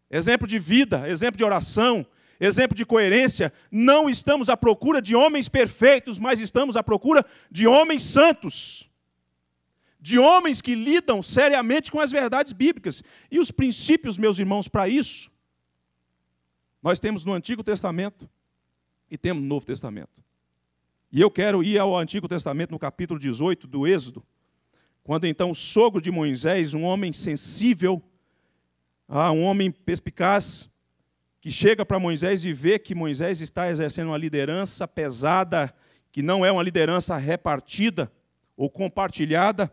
Exemplo de vida, exemplo de oração, exemplo de coerência. Não estamos à procura de homens perfeitos, mas estamos à procura de homens santos. De homens que lidam seriamente com as verdades bíblicas. E os princípios, meus irmãos, para isso, nós temos no Antigo Testamento e temos no Novo Testamento. E eu quero ir ao Antigo Testamento, no capítulo 18 do Êxodo, quando então o sogro de Moisés, um homem sensível, ah, um homem perspicaz, que chega para Moisés e vê que Moisés está exercendo uma liderança pesada, que não é uma liderança repartida ou compartilhada,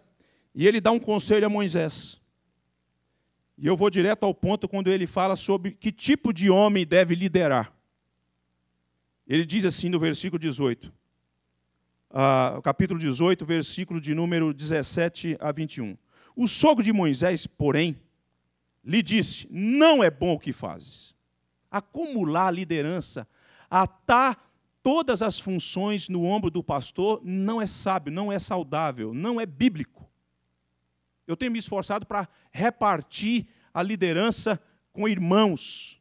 e ele dá um conselho a Moisés. E eu vou direto ao ponto quando ele fala sobre que tipo de homem deve liderar. Ele diz assim no versículo 18: ah, capítulo 18, versículo de número 17 a 21. O sogro de Moisés, porém, lhe disse: Não é bom o que fazes. Acumular liderança, atar todas as funções no ombro do pastor, não é sábio, não é saudável, não é bíblico. Eu tenho me esforçado para repartir a liderança com irmãos,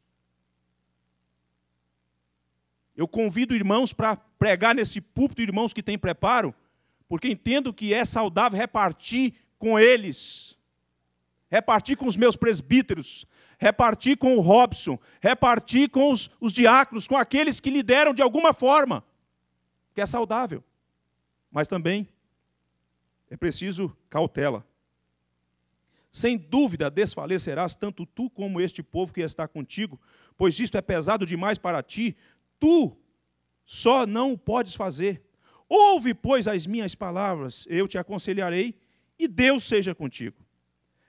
eu convido irmãos para pregar nesse púlpito, irmãos que têm preparo, porque entendo que é saudável repartir com eles, repartir com os meus presbíteros, repartir com o Robson, repartir com os, os diáconos, com aqueles que lideram de alguma forma, que é saudável. Mas também é preciso cautela. Sem dúvida desfalecerás tanto tu como este povo que está contigo, pois isto é pesado demais para ti tu só não o podes fazer. Ouve, pois, as minhas palavras, eu te aconselharei, e Deus seja contigo.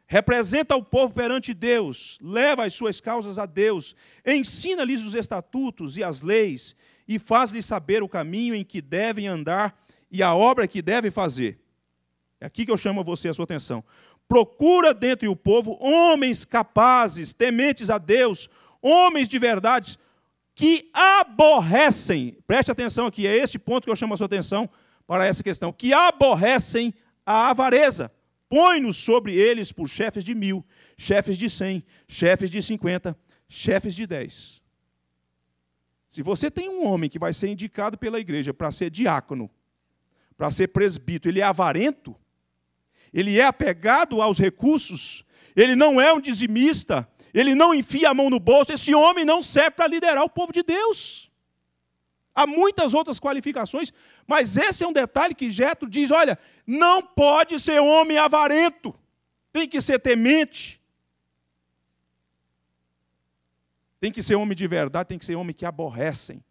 Representa o povo perante Deus, leva as suas causas a Deus, ensina-lhes os estatutos e as leis, e faz-lhes saber o caminho em que devem andar e a obra que devem fazer. É aqui que eu chamo você a sua atenção. Procura dentro do povo homens capazes, tementes a Deus, homens de verdades, que aborrecem, preste atenção aqui, é este ponto que eu chamo a sua atenção para essa questão, que aborrecem a avareza. Põe-nos sobre eles por chefes de mil, chefes de cem, chefes de cinquenta, chefes de dez. Se você tem um homem que vai ser indicado pela igreja para ser diácono, para ser presbítero, ele é avarento, ele é apegado aos recursos, ele não é um dizimista, ele não enfia a mão no bolso, esse homem não serve para liderar o povo de Deus. Há muitas outras qualificações, mas esse é um detalhe que Jetro diz: olha, não pode ser homem avarento, tem que ser temente, tem que ser homem de verdade, tem que ser homem que aborrecem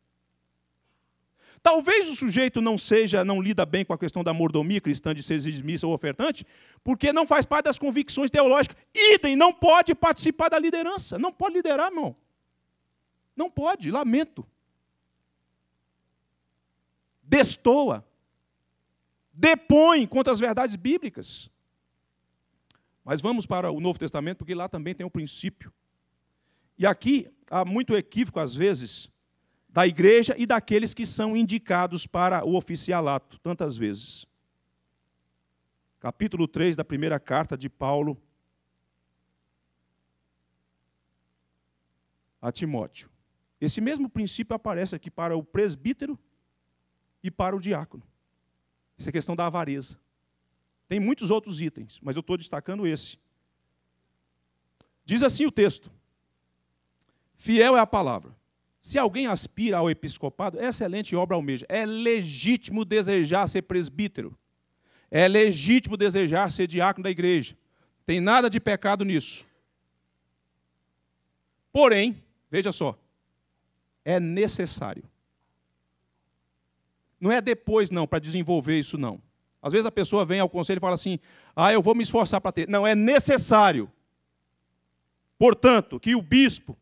Talvez o sujeito não seja, não lida bem com a questão da mordomia cristã de ser eximista ou ofertante, porque não faz parte das convicções teológicas. Item, não pode participar da liderança, não pode liderar, irmão. Não pode, lamento. Destoa. Depõe contra as verdades bíblicas. Mas vamos para o Novo Testamento, porque lá também tem o um princípio. E aqui há muito equívoco, às vezes, da igreja e daqueles que são indicados para o oficialato, tantas vezes. Capítulo 3 da primeira carta de Paulo a Timóteo. Esse mesmo princípio aparece aqui para o presbítero e para o diácono. Essa é questão da avareza. Tem muitos outros itens, mas eu estou destacando esse. Diz assim o texto: Fiel é a palavra. Se alguém aspira ao episcopado, é excelente obra almeja. É legítimo desejar ser presbítero. É legítimo desejar ser diácono da igreja. Tem nada de pecado nisso. Porém, veja só, é necessário. Não é depois, não, para desenvolver isso, não. Às vezes a pessoa vem ao conselho e fala assim: ah, eu vou me esforçar para ter. Não, é necessário. Portanto, que o bispo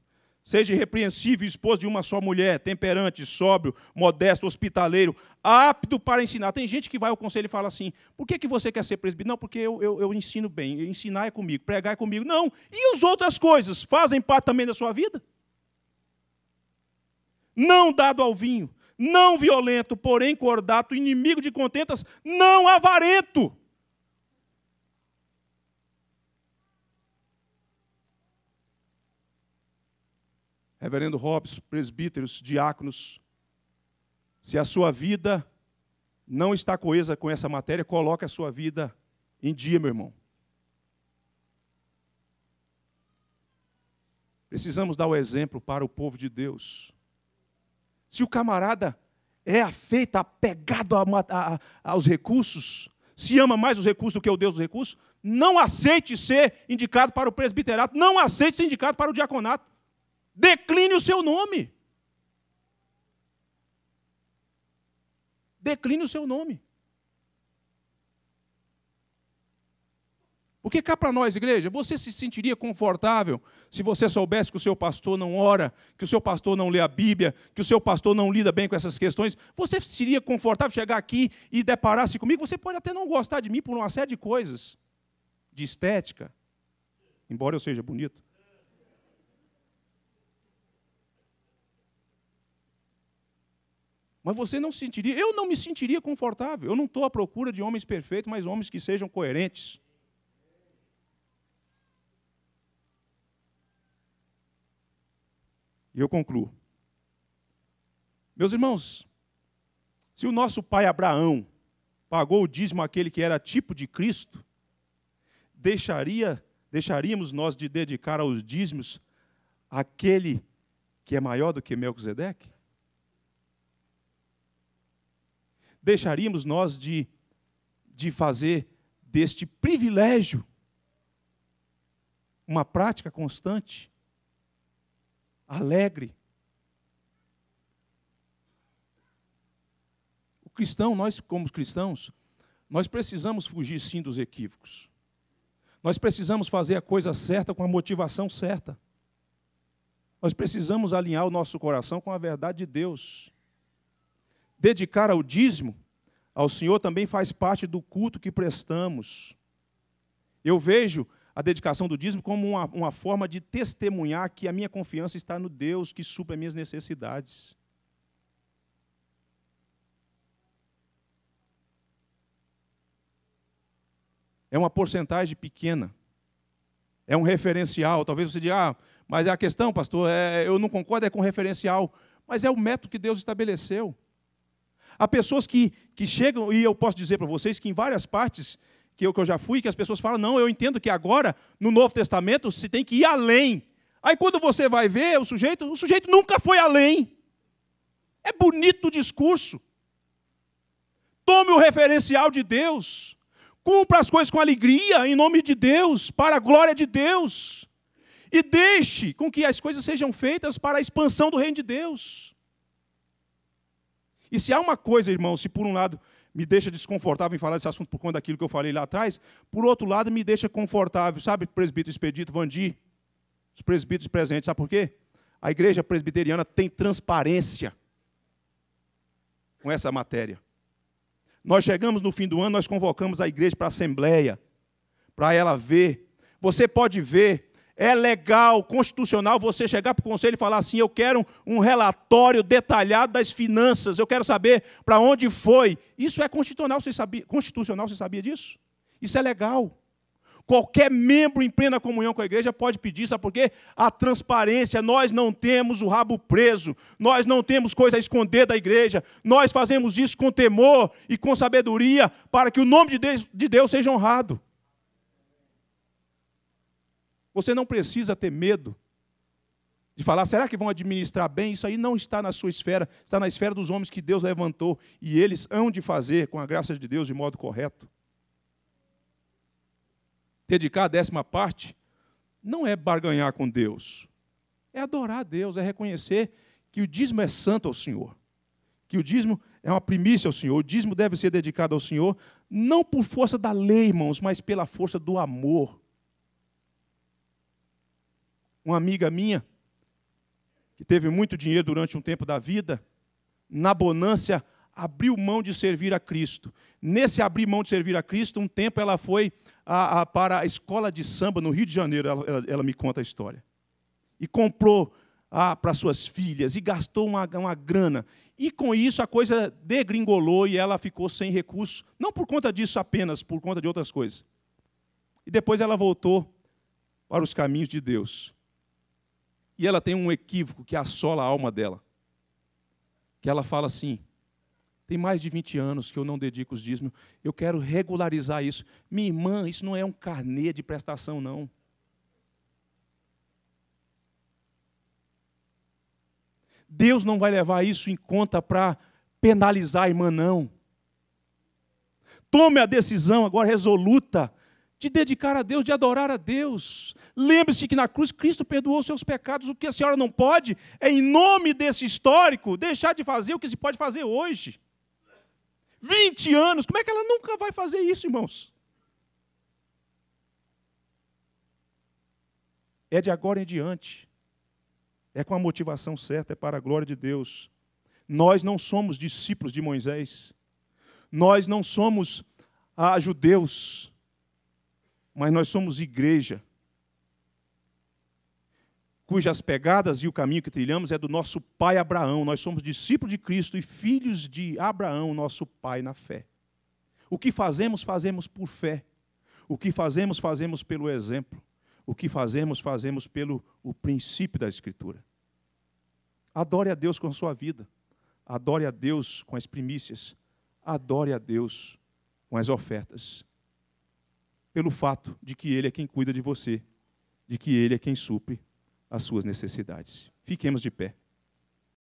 Seja repreensível, esposo de uma só mulher, temperante, sóbrio, modesto, hospitaleiro, apto para ensinar. Tem gente que vai ao conselho e fala assim: por que, que você quer ser presbítero? Não, porque eu, eu, eu ensino bem, ensinar é comigo, pregar é comigo. Não, e as outras coisas fazem parte também da sua vida? Não dado ao vinho, não violento, porém cordato, inimigo de contentas, não avarento. reverendo Robson, presbíteros, diáconos, se a sua vida não está coesa com essa matéria, coloque a sua vida em dia, meu irmão. Precisamos dar o exemplo para o povo de Deus. Se o camarada é afeito, apegado a, a, aos recursos, se ama mais os recursos do que o Deus dos recursos, não aceite ser indicado para o presbiterato, não aceite ser indicado para o diaconato. Decline o seu nome. Decline o seu nome. Porque cá para nós, igreja, você se sentiria confortável se você soubesse que o seu pastor não ora, que o seu pastor não lê a Bíblia, que o seu pastor não lida bem com essas questões? Você seria confortável chegar aqui e deparar-se comigo? Você pode até não gostar de mim por uma série de coisas, de estética, embora eu seja bonito. Mas você não se sentiria, eu não me sentiria confortável. Eu não estou à procura de homens perfeitos, mas homens que sejam coerentes. E eu concluo. Meus irmãos, se o nosso pai Abraão pagou o dízimo àquele que era tipo de Cristo, deixaria, deixaríamos nós de dedicar aos dízimos aquele que é maior do que Melquisedeque? deixaríamos nós de, de fazer deste privilégio uma prática constante, alegre? O cristão, nós como cristãos, nós precisamos fugir sim dos equívocos. Nós precisamos fazer a coisa certa com a motivação certa. Nós precisamos alinhar o nosso coração com a verdade de Deus dedicar ao dízimo ao Senhor também faz parte do culto que prestamos. Eu vejo a dedicação do dízimo como uma, uma forma de testemunhar que a minha confiança está no Deus que as minhas necessidades. É uma porcentagem pequena. É um referencial. Talvez você diga, ah, mas é a questão, pastor, é, eu não concordo é com referencial. Mas é o método que Deus estabeleceu. Há pessoas que, que chegam, e eu posso dizer para vocês que em várias partes que eu, que eu já fui, que as pessoas falam, não, eu entendo que agora, no Novo Testamento, se tem que ir além. Aí quando você vai ver o sujeito, o sujeito nunca foi além. É bonito o discurso. Tome o referencial de Deus. Cumpra as coisas com alegria, em nome de Deus, para a glória de Deus. E deixe com que as coisas sejam feitas para a expansão do reino de Deus. E se há uma coisa, irmão, se por um lado me deixa desconfortável em falar desse assunto por conta daquilo que eu falei lá atrás, por outro lado me deixa confortável, sabe, presbítero Expedito Vandi, os presbíteros presentes, sabe por quê? A igreja presbiteriana tem transparência com essa matéria. Nós chegamos no fim do ano, nós convocamos a igreja para a assembleia, para ela ver. Você pode ver é legal, constitucional, você chegar para o conselho e falar assim: eu quero um relatório detalhado das finanças, eu quero saber para onde foi. Isso é constitucional, você sabia, constitucional, você sabia disso? Isso é legal. Qualquer membro em plena comunhão com a igreja pode pedir, sabe por quê? A transparência, nós não temos o rabo preso, nós não temos coisa a esconder da igreja, nós fazemos isso com temor e com sabedoria para que o nome de Deus, de Deus seja honrado. Você não precisa ter medo de falar, será que vão administrar bem? Isso aí não está na sua esfera, está na esfera dos homens que Deus levantou e eles hão de fazer com a graça de Deus de modo correto. Dedicar a décima parte não é barganhar com Deus, é adorar a Deus, é reconhecer que o dízimo é santo ao Senhor, que o dízimo é uma primícia ao Senhor, o dízimo deve ser dedicado ao Senhor, não por força da lei, irmãos, mas pela força do amor uma amiga minha, que teve muito dinheiro durante um tempo da vida, na bonância, abriu mão de servir a Cristo. Nesse abrir mão de servir a Cristo, um tempo ela foi a, a, para a escola de samba no Rio de Janeiro, ela, ela, ela me conta a história. E comprou ah, para suas filhas, e gastou uma, uma grana. E com isso a coisa degringolou e ela ficou sem recurso. Não por conta disso apenas, por conta de outras coisas. E depois ela voltou para os caminhos de Deus. E ela tem um equívoco que assola a alma dela. Que ela fala assim: tem mais de 20 anos que eu não dedico os dízimos, eu quero regularizar isso. Minha irmã, isso não é um carnê de prestação, não. Deus não vai levar isso em conta para penalizar a irmã, não. Tome a decisão agora resoluta de dedicar a Deus, de adorar a Deus. Lembre-se que na cruz Cristo perdoou seus pecados. O que a senhora não pode é, em nome desse histórico, deixar de fazer o que se pode fazer hoje. 20 anos, como é que ela nunca vai fazer isso, irmãos? É de agora em diante. É com a motivação certa, é para a glória de Deus. Nós não somos discípulos de Moisés. Nós não somos ah, judeus mas nós somos igreja, cujas pegadas e o caminho que trilhamos é do nosso pai Abraão. Nós somos discípulos de Cristo e filhos de Abraão, nosso pai na fé. O que fazemos, fazemos por fé. O que fazemos, fazemos pelo exemplo. O que fazemos, fazemos pelo o princípio da Escritura. Adore a Deus com a sua vida. Adore a Deus com as primícias. Adore a Deus com as ofertas pelo fato de que Ele é quem cuida de você, de que Ele é quem supre as suas necessidades. Fiquemos de pé.